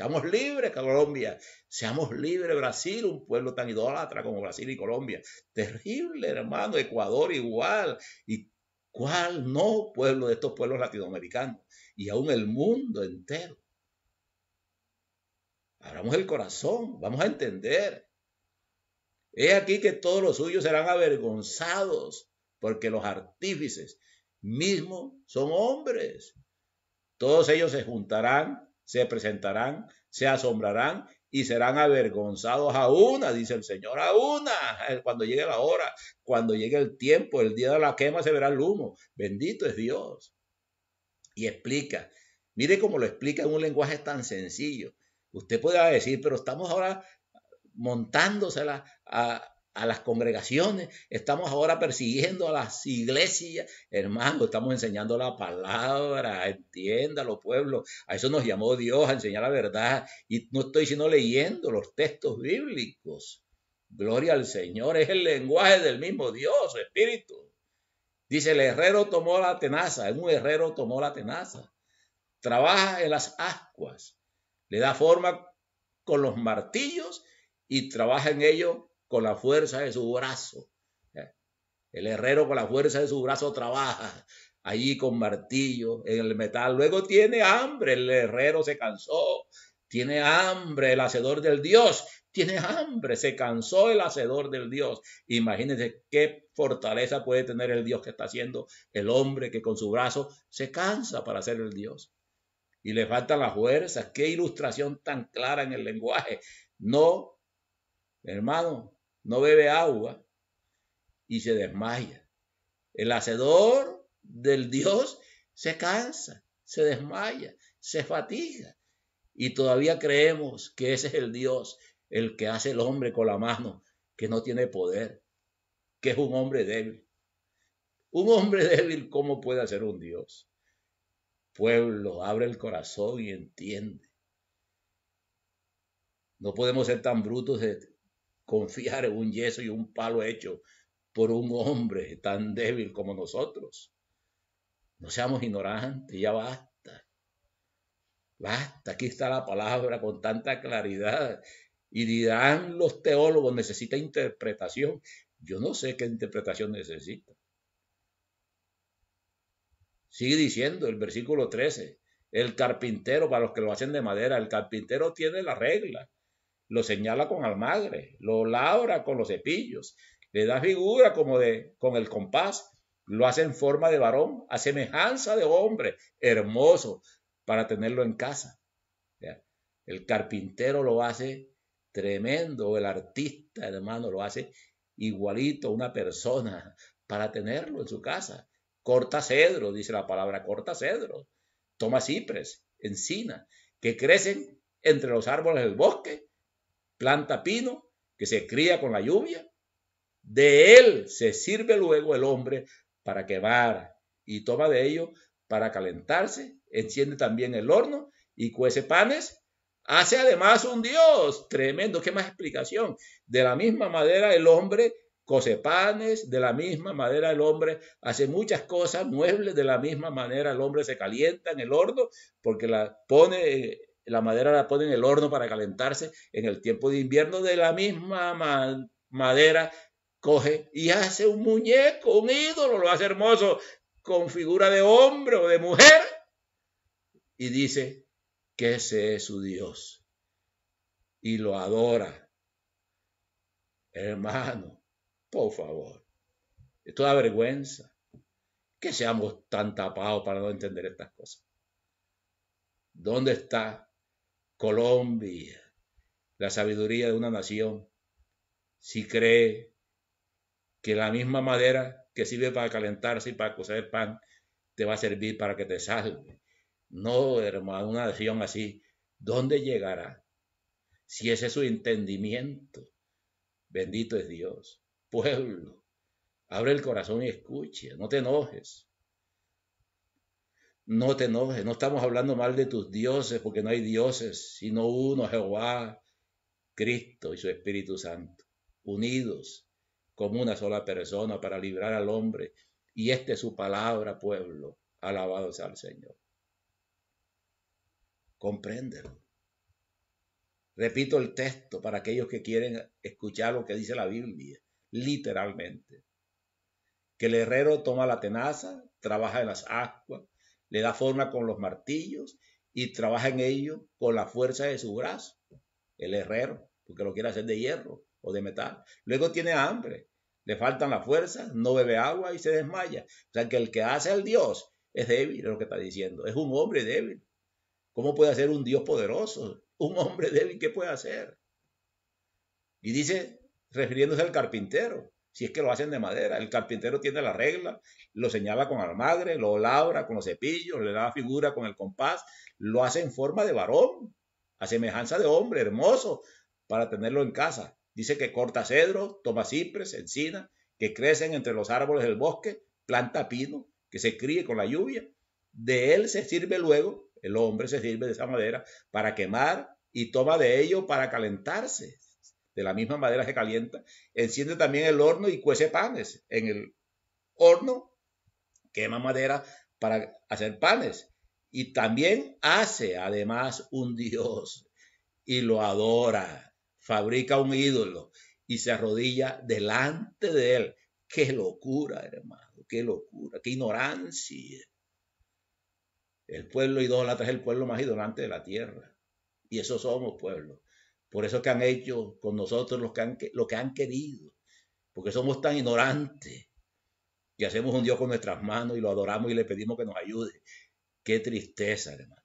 Seamos libres, Colombia. Seamos libres, Brasil, un pueblo tan idólatra como Brasil y Colombia. Terrible, hermano. Ecuador igual. ¿Y cuál no pueblo de estos pueblos latinoamericanos? Y aún el mundo entero. Abramos el corazón, vamos a entender. He aquí que todos los suyos serán avergonzados, porque los artífices mismos son hombres. Todos ellos se juntarán se presentarán, se asombrarán y serán avergonzados a una, dice el Señor, a una, cuando llegue la hora, cuando llegue el tiempo, el día de la quema se verá el humo. Bendito es Dios. Y explica, mire cómo lo explica en un lenguaje tan sencillo. Usted podría decir, pero estamos ahora montándosela a, a las congregaciones, estamos ahora persiguiendo a las iglesias. Hermano, estamos enseñando la palabra, entiéndalo, pueblos. A eso nos llamó Dios, a enseñar la verdad. Y no estoy sino leyendo los textos bíblicos. Gloria al Señor, es el lenguaje del mismo Dios, Espíritu. Dice, el herrero tomó la tenaza, un herrero tomó la tenaza. Trabaja en las ascuas, le da forma con los martillos y trabaja en ello con la fuerza de su brazo. El herrero con la fuerza de su brazo trabaja allí con martillo en el metal. Luego tiene hambre, el herrero se cansó. Tiene hambre el hacedor del Dios. Tiene hambre, se cansó el hacedor del Dios. Imagínense qué fortaleza puede tener el Dios que está haciendo el hombre que con su brazo se cansa para ser el Dios. Y le falta la fuerza. Qué ilustración tan clara en el lenguaje. No, hermano, no bebe agua y se desmaya. El hacedor del Dios se cansa, se desmaya, se fatiga. Y todavía creemos que ese es el Dios, el que hace el hombre con la mano, que no tiene poder, que es un hombre débil. Un hombre débil, ¿cómo puede ser un Dios? Pueblo, abre el corazón y entiende. No podemos ser tan brutos de confiar en un yeso y un palo hecho por un hombre tan débil como nosotros. No seamos ignorantes, ya basta. Basta, aquí está la palabra con tanta claridad. Y dirán los teólogos, necesita interpretación. Yo no sé qué interpretación necesita. Sigue diciendo el versículo 13, el carpintero, para los que lo hacen de madera, el carpintero tiene la regla lo señala con almagre, lo labra con los cepillos, le da figura como de con el compás, lo hace en forma de varón, a semejanza de hombre, hermoso, para tenerlo en casa. El carpintero lo hace tremendo, el artista, hermano, lo hace igualito a una persona para tenerlo en su casa. Corta cedro, dice la palabra, corta cedro. Toma cipres, encina, que crecen entre los árboles del bosque planta pino que se cría con la lluvia. De él se sirve luego el hombre para quemar y toma de ello para calentarse, enciende también el horno y cuece panes. Hace además un Dios tremendo, ¿qué más explicación? De la misma madera el hombre cose panes, de la misma madera el hombre hace muchas cosas, muebles, de la misma manera el hombre se calienta en el horno porque la pone la madera la pone en el horno para calentarse. En el tiempo de invierno de la misma madera coge y hace un muñeco, un ídolo, lo hace hermoso, con figura de hombre o de mujer. Y dice que ese es su Dios. Y lo adora. Hermano, por favor. Esto da vergüenza que seamos tan tapados para no entender estas cosas. ¿Dónde está Colombia, la sabiduría de una nación, si cree que la misma madera que sirve para calentarse y para cocer pan te va a servir para que te salve. No, hermano, una nación así, ¿dónde llegará? Si ese es su entendimiento. Bendito es Dios. Pueblo, abre el corazón y escuche, no te enojes no te enojes, no estamos hablando mal de tus dioses, porque no hay dioses, sino uno, Jehová, Cristo y su Espíritu Santo, unidos como una sola persona para librar al hombre. Y esta es su palabra, pueblo, sea al Señor. Compréndelo. Repito el texto para aquellos que quieren escuchar lo que dice la Biblia, literalmente. Que el herrero toma la tenaza, trabaja en las aguas, le da forma con los martillos y trabaja en ello con la fuerza de su brazo, el herrero, porque lo quiere hacer de hierro o de metal. Luego tiene hambre, le faltan las fuerzas, no bebe agua y se desmaya. O sea que el que hace al Dios es débil, es lo que está diciendo, es un hombre débil. ¿Cómo puede hacer un Dios poderoso? Un hombre débil, ¿qué puede hacer? Y dice, refiriéndose al carpintero, si es que lo hacen de madera. El carpintero tiene la regla, lo señala con almagre, lo labra con los cepillos, le da figura con el compás, lo hace en forma de varón, a semejanza de hombre, hermoso, para tenerlo en casa. Dice que corta cedro, toma cipres, encina, que crecen entre los árboles del bosque, planta pino, que se críe con la lluvia. De él se sirve luego, el hombre se sirve de esa madera para quemar y toma de ello para calentarse de la misma madera se calienta, enciende también el horno y cuece panes. En el horno quema madera para hacer panes. Y también hace además un dios y lo adora, fabrica un ídolo y se arrodilla delante de él. Qué locura, hermano, qué locura, qué ignorancia. El pueblo idólatra es el pueblo más idolante de la tierra. Y eso somos pueblo. Por eso que han hecho con nosotros los que han, lo que han querido, porque somos tan ignorantes y hacemos un Dios con nuestras manos y lo adoramos y le pedimos que nos ayude. Qué tristeza, hermano.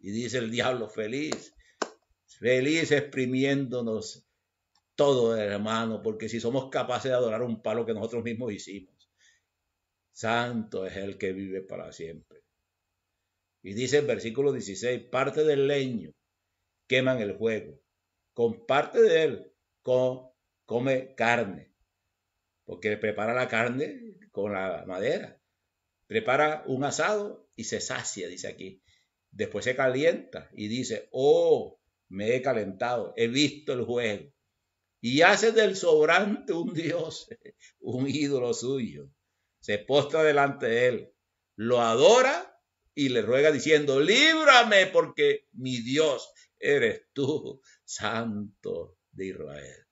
Y dice el diablo, feliz, feliz exprimiéndonos todo, hermano, porque si somos capaces de adorar un palo que nosotros mismos hicimos, santo es el que vive para siempre. Y dice el versículo 16, parte del leño queman el fuego Comparte de él, con, come carne, porque prepara la carne con la madera, prepara un asado y se sacia, dice aquí. Después se calienta y dice, oh, me he calentado, he visto el juego. Y hace del sobrante un dios, un ídolo suyo. Se postra delante de él, lo adora y le ruega diciendo, líbrame porque mi Dios eres tú santo de Israel.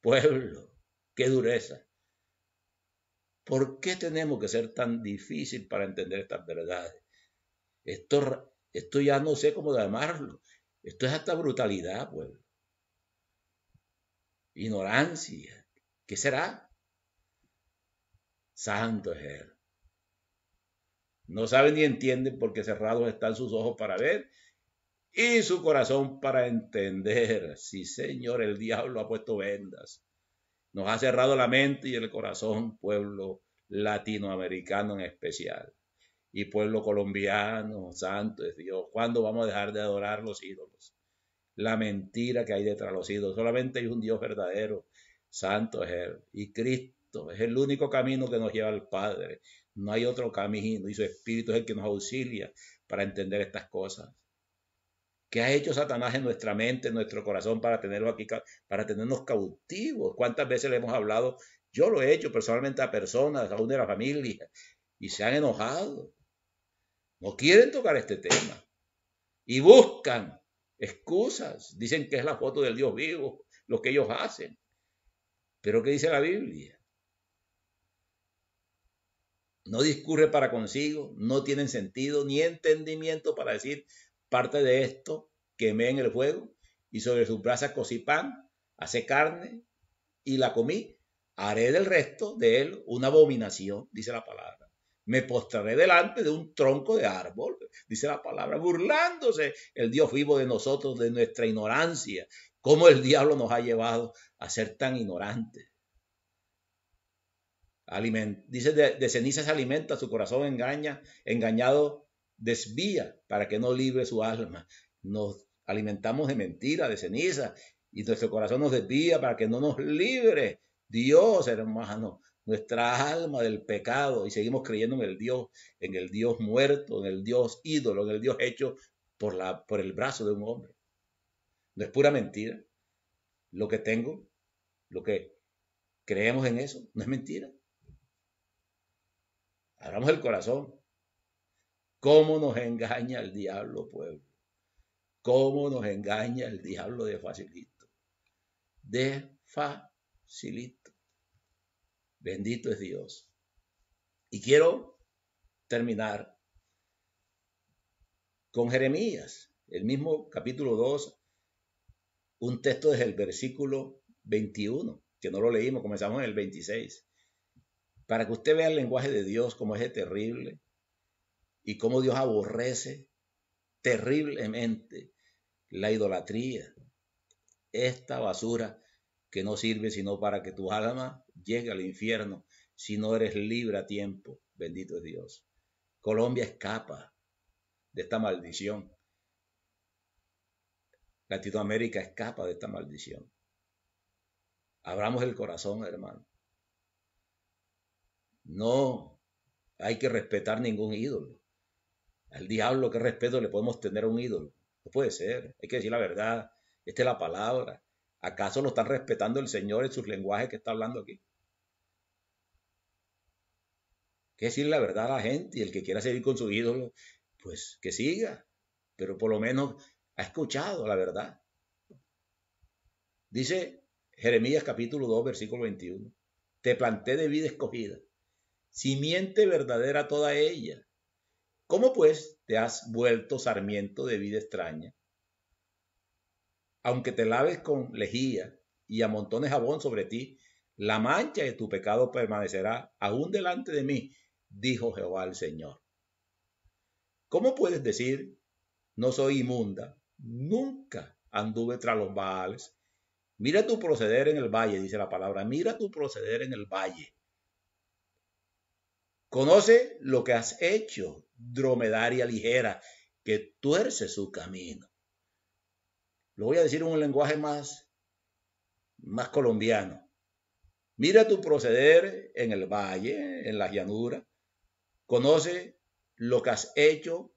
Pueblo, qué dureza. ¿Por qué tenemos que ser tan difícil para entender estas verdades? Esto, esto ya no sé cómo llamarlo. Esto es hasta brutalidad, pueblo. Ignorancia. ¿Qué será? Santo es Él. No saben ni entienden porque cerrados están sus ojos para ver y su corazón para entender. si Señor, el diablo ha puesto vendas. Nos ha cerrado la mente y el corazón, pueblo latinoamericano en especial. Y pueblo colombiano, santo es Dios. ¿Cuándo vamos a dejar de adorar los ídolos? La mentira que hay detrás de los ídolos. Solamente hay un Dios verdadero. Santo es Él. Y Cristo es el único camino que nos lleva al Padre. No hay otro camino. Y su Espíritu es el que nos auxilia para entender estas cosas. ¿Qué ha hecho Satanás en nuestra mente, en nuestro corazón para tenerlo aquí, para tenernos cautivos? ¿Cuántas veces le hemos hablado? Yo lo he hecho personalmente a personas, a una de la familia, y se han enojado. No quieren tocar este tema. Y buscan excusas. Dicen que es la foto del Dios vivo, lo que ellos hacen. Pero ¿qué dice la Biblia? No discurre para consigo, no tienen sentido ni entendimiento para decir Parte de esto quemé en el fuego y sobre su brasas cocí pan, hace carne y la comí. Haré del resto de él una abominación, dice la palabra. Me postraré delante de un tronco de árbol, dice la palabra, burlándose el Dios vivo de nosotros, de nuestra ignorancia. ¿Cómo el diablo nos ha llevado a ser tan ignorantes? dice, de, de, cenizas alimenta su corazón engaña, engañado desvía para que no libre su alma. Nos alimentamos de mentira, de ceniza, y nuestro corazón nos desvía para que no nos libre Dios, hermano, nuestra alma del pecado y seguimos creyendo en el Dios, en el Dios muerto, en el Dios ídolo, en el Dios hecho por, la, por el brazo de un hombre. No es pura mentira. Lo que tengo, lo que creemos en eso, no es mentira. Abramos el corazón ¿Cómo nos engaña el diablo, pueblo? ¿Cómo nos engaña el diablo de facilito? De facilito. Bendito es Dios. Y quiero terminar con Jeremías, el mismo capítulo 2, un texto desde el versículo 21, que no lo leímos, comenzamos en el 26, para que usted vea el lenguaje de Dios cómo es terrible, y cómo Dios aborrece terriblemente la idolatría, esta basura que no sirve sino para que tu alma llegue al infierno si no eres libre a tiempo, bendito es Dios. Colombia escapa de esta maldición. Latinoamérica escapa de esta maldición. Abramos el corazón, hermano. No hay que respetar ningún ídolo. Al diablo, qué respeto le podemos tener a un ídolo. No puede ser, hay que decir la verdad. Esta es la palabra. ¿Acaso lo están respetando el Señor en sus lenguajes que está hablando aquí? Hay que decir la verdad a la gente y el que quiera seguir con su ídolo, pues que siga, pero por lo menos ha escuchado la verdad. Dice Jeremías capítulo 2, versículo 21, te planté de vida escogida, simiente verdadera toda ella, ¿Cómo pues te has vuelto sarmiento de vida extraña? Aunque te laves con lejía y amontones jabón sobre ti, la mancha de tu pecado permanecerá aún delante de mí, dijo Jehová el Señor. ¿Cómo puedes decir, no soy inmunda? Nunca anduve tras los baales. Mira tu proceder en el valle, dice la palabra, mira tu proceder en el valle. Conoce lo que has hecho dromedaria ligera que tuerce su camino. Lo voy a decir en un lenguaje más, más colombiano. Mira tu proceder en el valle, en las llanuras. Conoce lo que has hecho,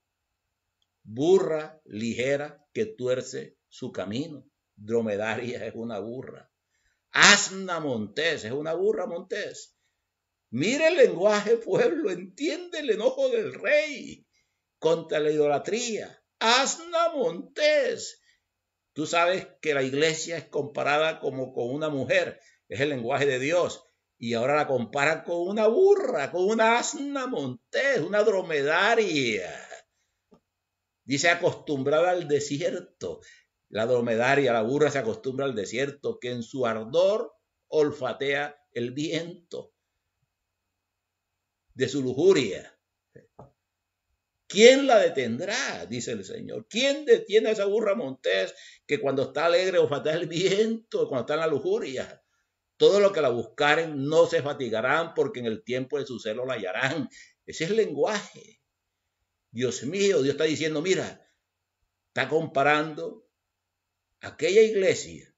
burra ligera que tuerce su camino. Dromedaria es una burra. Asna Montés es una burra Montés Mire el lenguaje, pueblo, entiende el enojo del rey contra la idolatría. Asna Montes. Tú sabes que la iglesia es comparada como con una mujer, es el lenguaje de Dios. Y ahora la compara con una burra, con una asna montés, una dromedaria. Dice acostumbrada al desierto. La dromedaria, la burra se acostumbra al desierto, que en su ardor olfatea el viento de su lujuria. ¿Quién la detendrá? Dice el Señor. ¿Quién detiene a esa burra montés que cuando está alegre o fatal el viento, cuando está en la lujuria? Todo lo que la buscaren no se fatigarán porque en el tiempo de su celo la hallarán. Ese es el lenguaje. Dios mío, Dios está diciendo, mira, está comparando aquella iglesia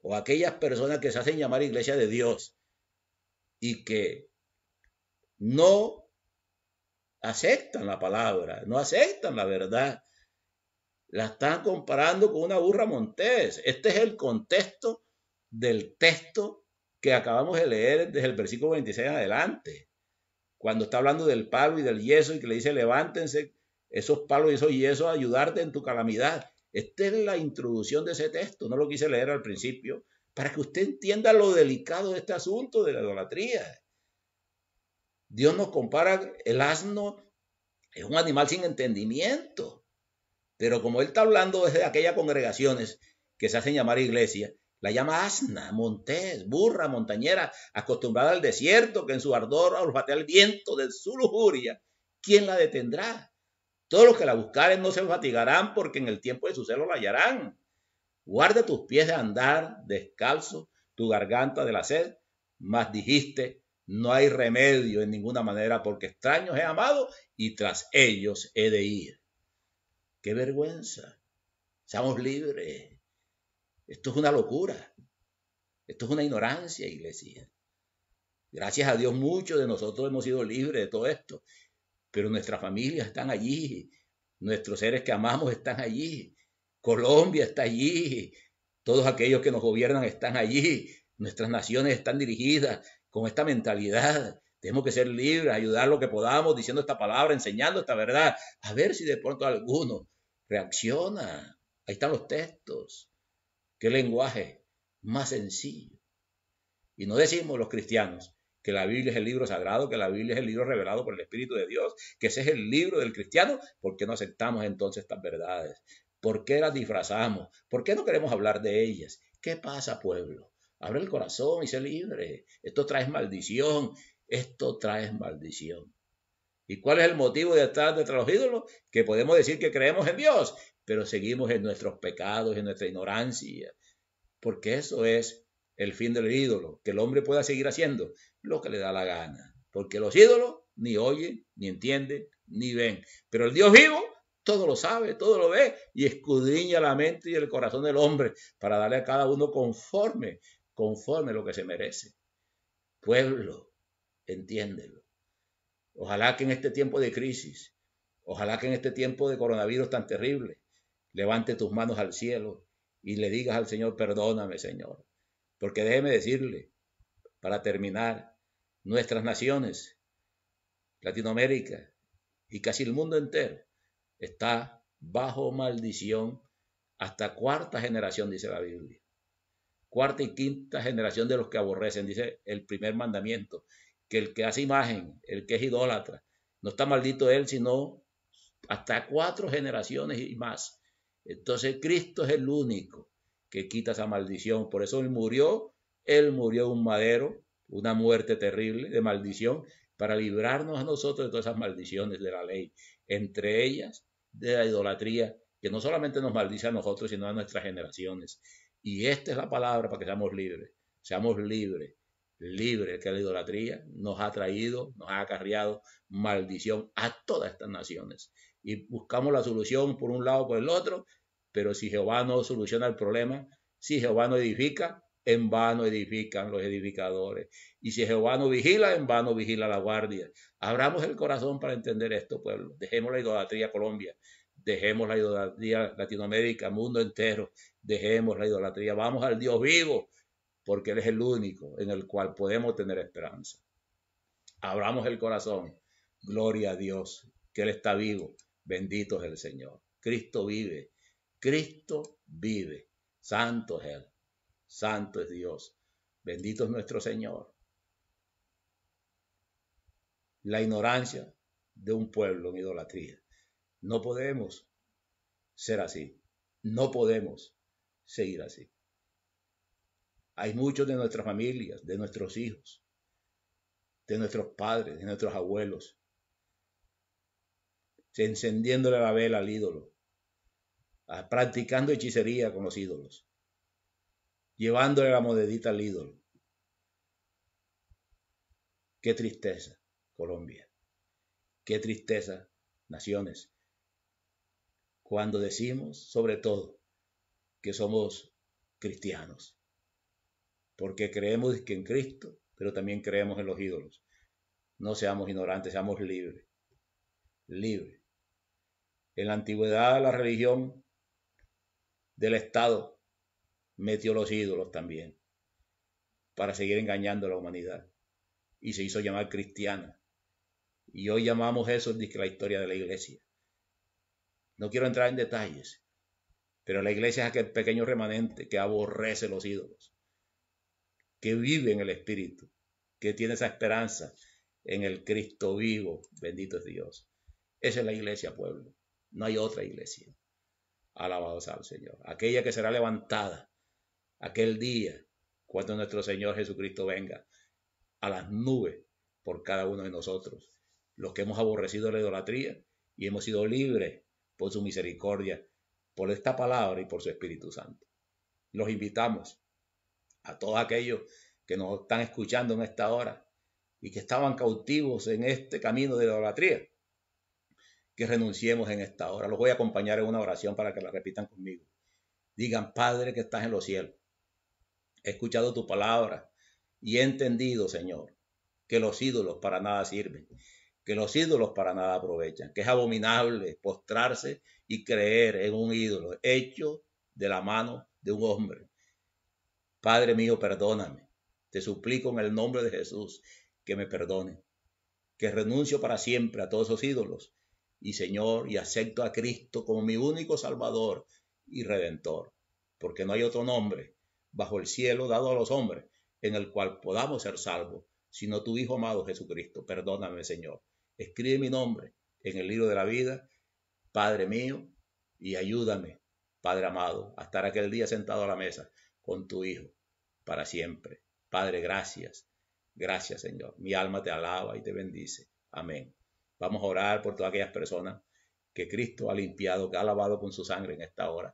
o aquellas personas que se hacen llamar iglesia de Dios y que no aceptan la palabra, no aceptan la verdad. La están comparando con una burra montés. Este es el contexto del texto que acabamos de leer desde el versículo 26 en adelante. Cuando está hablando del palo y del yeso y que le dice levántense esos palos y esos yesos a ayudarte en tu calamidad. Esta es la introducción de ese texto, no lo quise leer al principio, para que usted entienda lo delicado de este asunto de la idolatría. Dios nos compara el asno, es un animal sin entendimiento. Pero como él está hablando desde aquellas congregaciones que se hacen llamar iglesia, la llama asna, montés, burra, montañera, acostumbrada al desierto, que en su ardor olfatea el viento de su lujuria. ¿Quién la detendrá? Todos los que la buscaren no se fatigarán porque en el tiempo de su celo la hallarán. Guarda tus pies de andar descalzo, tu garganta de la sed, más dijiste, no hay remedio en ninguna manera, porque extraños he amado y tras ellos he de ir. ¡Qué vergüenza! Seamos libres. Esto es una locura. Esto es una ignorancia, iglesia. Gracias a Dios muchos de nosotros hemos sido libres de todo esto, pero nuestras familias están allí, nuestros seres que amamos están allí, Colombia está allí, todos aquellos que nos gobiernan están allí, nuestras naciones están dirigidas, con esta mentalidad. Tenemos que ser libres, ayudar lo que podamos, diciendo esta palabra, enseñando esta verdad. A ver si de pronto alguno reacciona. Ahí están los textos. Qué lenguaje más sencillo. Y no decimos los cristianos que la Biblia es el libro sagrado, que la Biblia es el libro revelado por el Espíritu de Dios, que ese es el libro del cristiano. ¿Por qué no aceptamos entonces estas verdades? ¿Por qué las disfrazamos? ¿Por qué no queremos hablar de ellas? ¿Qué pasa, pueblo? Abre el corazón y sé libre. Esto trae maldición. Esto trae maldición. ¿Y cuál es el motivo de estar detrás de los ídolos? Que podemos decir que creemos en Dios, pero seguimos en nuestros pecados, en nuestra ignorancia. Porque eso es el fin del ídolo, que el hombre pueda seguir haciendo lo que le da la gana. Porque los ídolos ni oyen, ni entienden, ni ven. Pero el Dios vivo todo lo sabe, todo lo ve y escudriña la mente y el corazón del hombre para darle a cada uno conforme conforme lo que se merece. Pueblo, entiéndelo. Ojalá que en este tiempo de crisis, ojalá que en este tiempo de coronavirus tan terrible, levante tus manos al cielo y le digas al Señor, perdóname, Señor. Porque déjeme decirle, para terminar, nuestras naciones, Latinoamérica y casi el mundo entero, está bajo maldición hasta cuarta generación, dice la Biblia cuarta y quinta generación de los que aborrecen, dice el primer mandamiento, que el que hace imagen, el que es idólatra, no está maldito él, sino hasta cuatro generaciones y más. Entonces Cristo es el único que quita esa maldición. Por eso él murió, él murió un madero, una muerte terrible de maldición, para librarnos a nosotros de todas esas maldiciones de la ley, entre ellas de la idolatría, que no solamente nos maldice a nosotros, sino a nuestras generaciones. Y esta es la palabra para que seamos libres. Seamos libres, libres, que la idolatría nos ha traído, nos ha acarreado maldición a todas estas naciones. Y buscamos la solución por un lado o por el otro, pero si Jehová no soluciona el problema, si Jehová no edifica, en vano edifican los edificadores. Y si Jehová no vigila, en vano vigila la guardia. Abramos el corazón para entender esto, pueblo. Dejemos la idolatría Colombia dejemos la idolatría Latinoamérica, mundo entero, dejemos la idolatría, vamos al Dios vivo, porque Él es el único en el cual podemos tener esperanza. Abramos el corazón, gloria a Dios, que Él está vivo, bendito es el Señor, Cristo vive, Cristo vive, santo es Él, santo es Dios, bendito es nuestro Señor. La ignorancia de un pueblo en idolatría no podemos ser así. No podemos seguir así. Hay muchos de nuestras familias, de nuestros hijos, de nuestros padres, de nuestros abuelos, encendiéndole la vela al ídolo, practicando hechicería con los ídolos, llevándole la monedita al ídolo. Qué tristeza, Colombia. Qué tristeza, naciones cuando decimos, sobre todo, que somos cristianos. Porque creemos que en Cristo, pero también creemos en los ídolos. No seamos ignorantes, seamos libres. Libres. En la antigüedad la religión del Estado metió los ídolos también para seguir engañando a la humanidad y se hizo llamar cristiana. Y hoy llamamos eso la historia de la iglesia. No quiero entrar en detalles, pero la iglesia es aquel pequeño remanente que aborrece los ídolos, que vive en el Espíritu, que tiene esa esperanza en el Cristo vivo, bendito es Dios. Esa es la iglesia, pueblo. No hay otra iglesia. alabados al Señor. Aquella que será levantada aquel día cuando nuestro Señor Jesucristo venga a las nubes por cada uno de nosotros, los que hemos aborrecido la idolatría y hemos sido libres por su misericordia, por esta palabra y por su Espíritu Santo. Los invitamos a todos aquellos que nos están escuchando en esta hora y que estaban cautivos en este camino de la idolatría, que renunciemos en esta hora. Los voy a acompañar en una oración para que la repitan conmigo. Digan, Padre que estás en los cielos, he escuchado tu palabra y he entendido, Señor, que los ídolos para nada sirven que los ídolos para nada aprovechan, que es abominable postrarse y creer en un ídolo hecho de la mano de un hombre. Padre mío, perdóname. Te suplico en el nombre de Jesús que me perdone, que renuncio para siempre a todos esos ídolos y Señor, y acepto a Cristo como mi único Salvador y Redentor, porque no hay otro nombre bajo el cielo dado a los hombres en el cual podamos ser salvos, sino tu Hijo amado Jesucristo. Perdóname, Señor. Escribe mi nombre en el libro de la vida, Padre mío, y ayúdame, Padre amado, a estar aquel día sentado a la mesa con tu Hijo para siempre. Padre, gracias. Gracias, Señor. Mi alma te alaba y te bendice. Amén. Vamos a orar por todas aquellas personas que Cristo ha limpiado, que ha lavado con su sangre en esta hora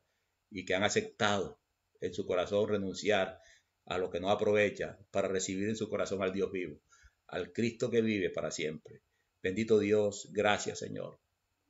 y que han aceptado en su corazón renunciar a lo que no aprovecha para recibir en su corazón al Dios vivo, al Cristo que vive para siempre. Bendito Dios, gracias Señor.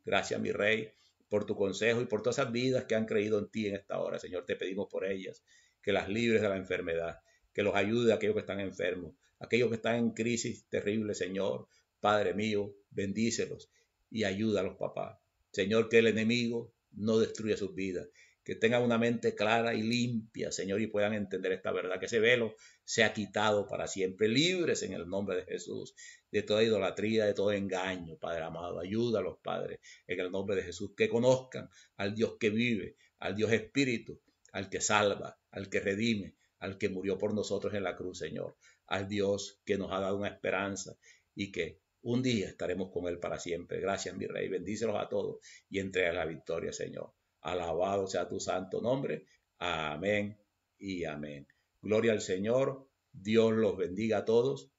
Gracias mi Rey por tu consejo y por todas esas vidas que han creído en ti en esta hora. Señor, te pedimos por ellas, que las libres de la enfermedad, que los ayude a aquellos que están enfermos, aquellos que están en crisis terrible, Señor. Padre mío, bendícelos y ayúdalos, papá. Señor, que el enemigo no destruya sus vidas, que tengan una mente clara y limpia, Señor, y puedan entender esta verdad, que ese velo se ha quitado para siempre, libres en el nombre de Jesús, de toda idolatría, de todo engaño, Padre amado. Ayúdalos, Padre, en el nombre de Jesús, que conozcan al Dios que vive, al Dios Espíritu, al que salva, al que redime, al que murió por nosotros en la cruz, Señor, al Dios que nos ha dado una esperanza y que un día estaremos con Él para siempre. Gracias, mi Rey. Bendícelos a todos y entrega la victoria, Señor. Alabado sea tu santo nombre. Amén y amén. Gloria al Señor. Dios los bendiga a todos.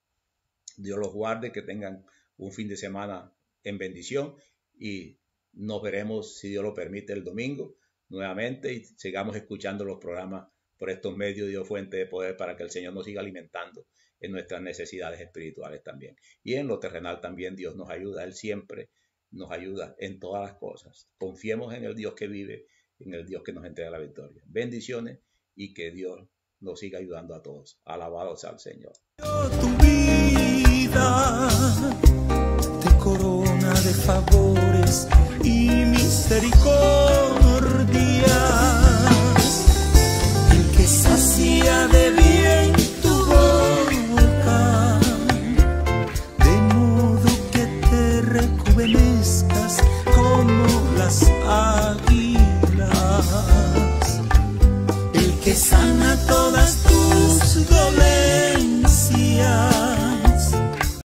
Dios los guarde, que tengan un fin de semana en bendición y nos veremos, si Dios lo permite, el domingo nuevamente y sigamos escuchando los programas por estos medios, Dios fuente de poder, para que el Señor nos siga alimentando en nuestras necesidades espirituales también. Y en lo terrenal también Dios nos ayuda, Él siempre nos ayuda en todas las cosas. Confiemos en el Dios que vive, en el Dios que nos entrega la victoria. Bendiciones y que Dios nos siga ayudando a todos. Alabados al Señor. Tu vida corona de favores y El que de sana todas tus dolores.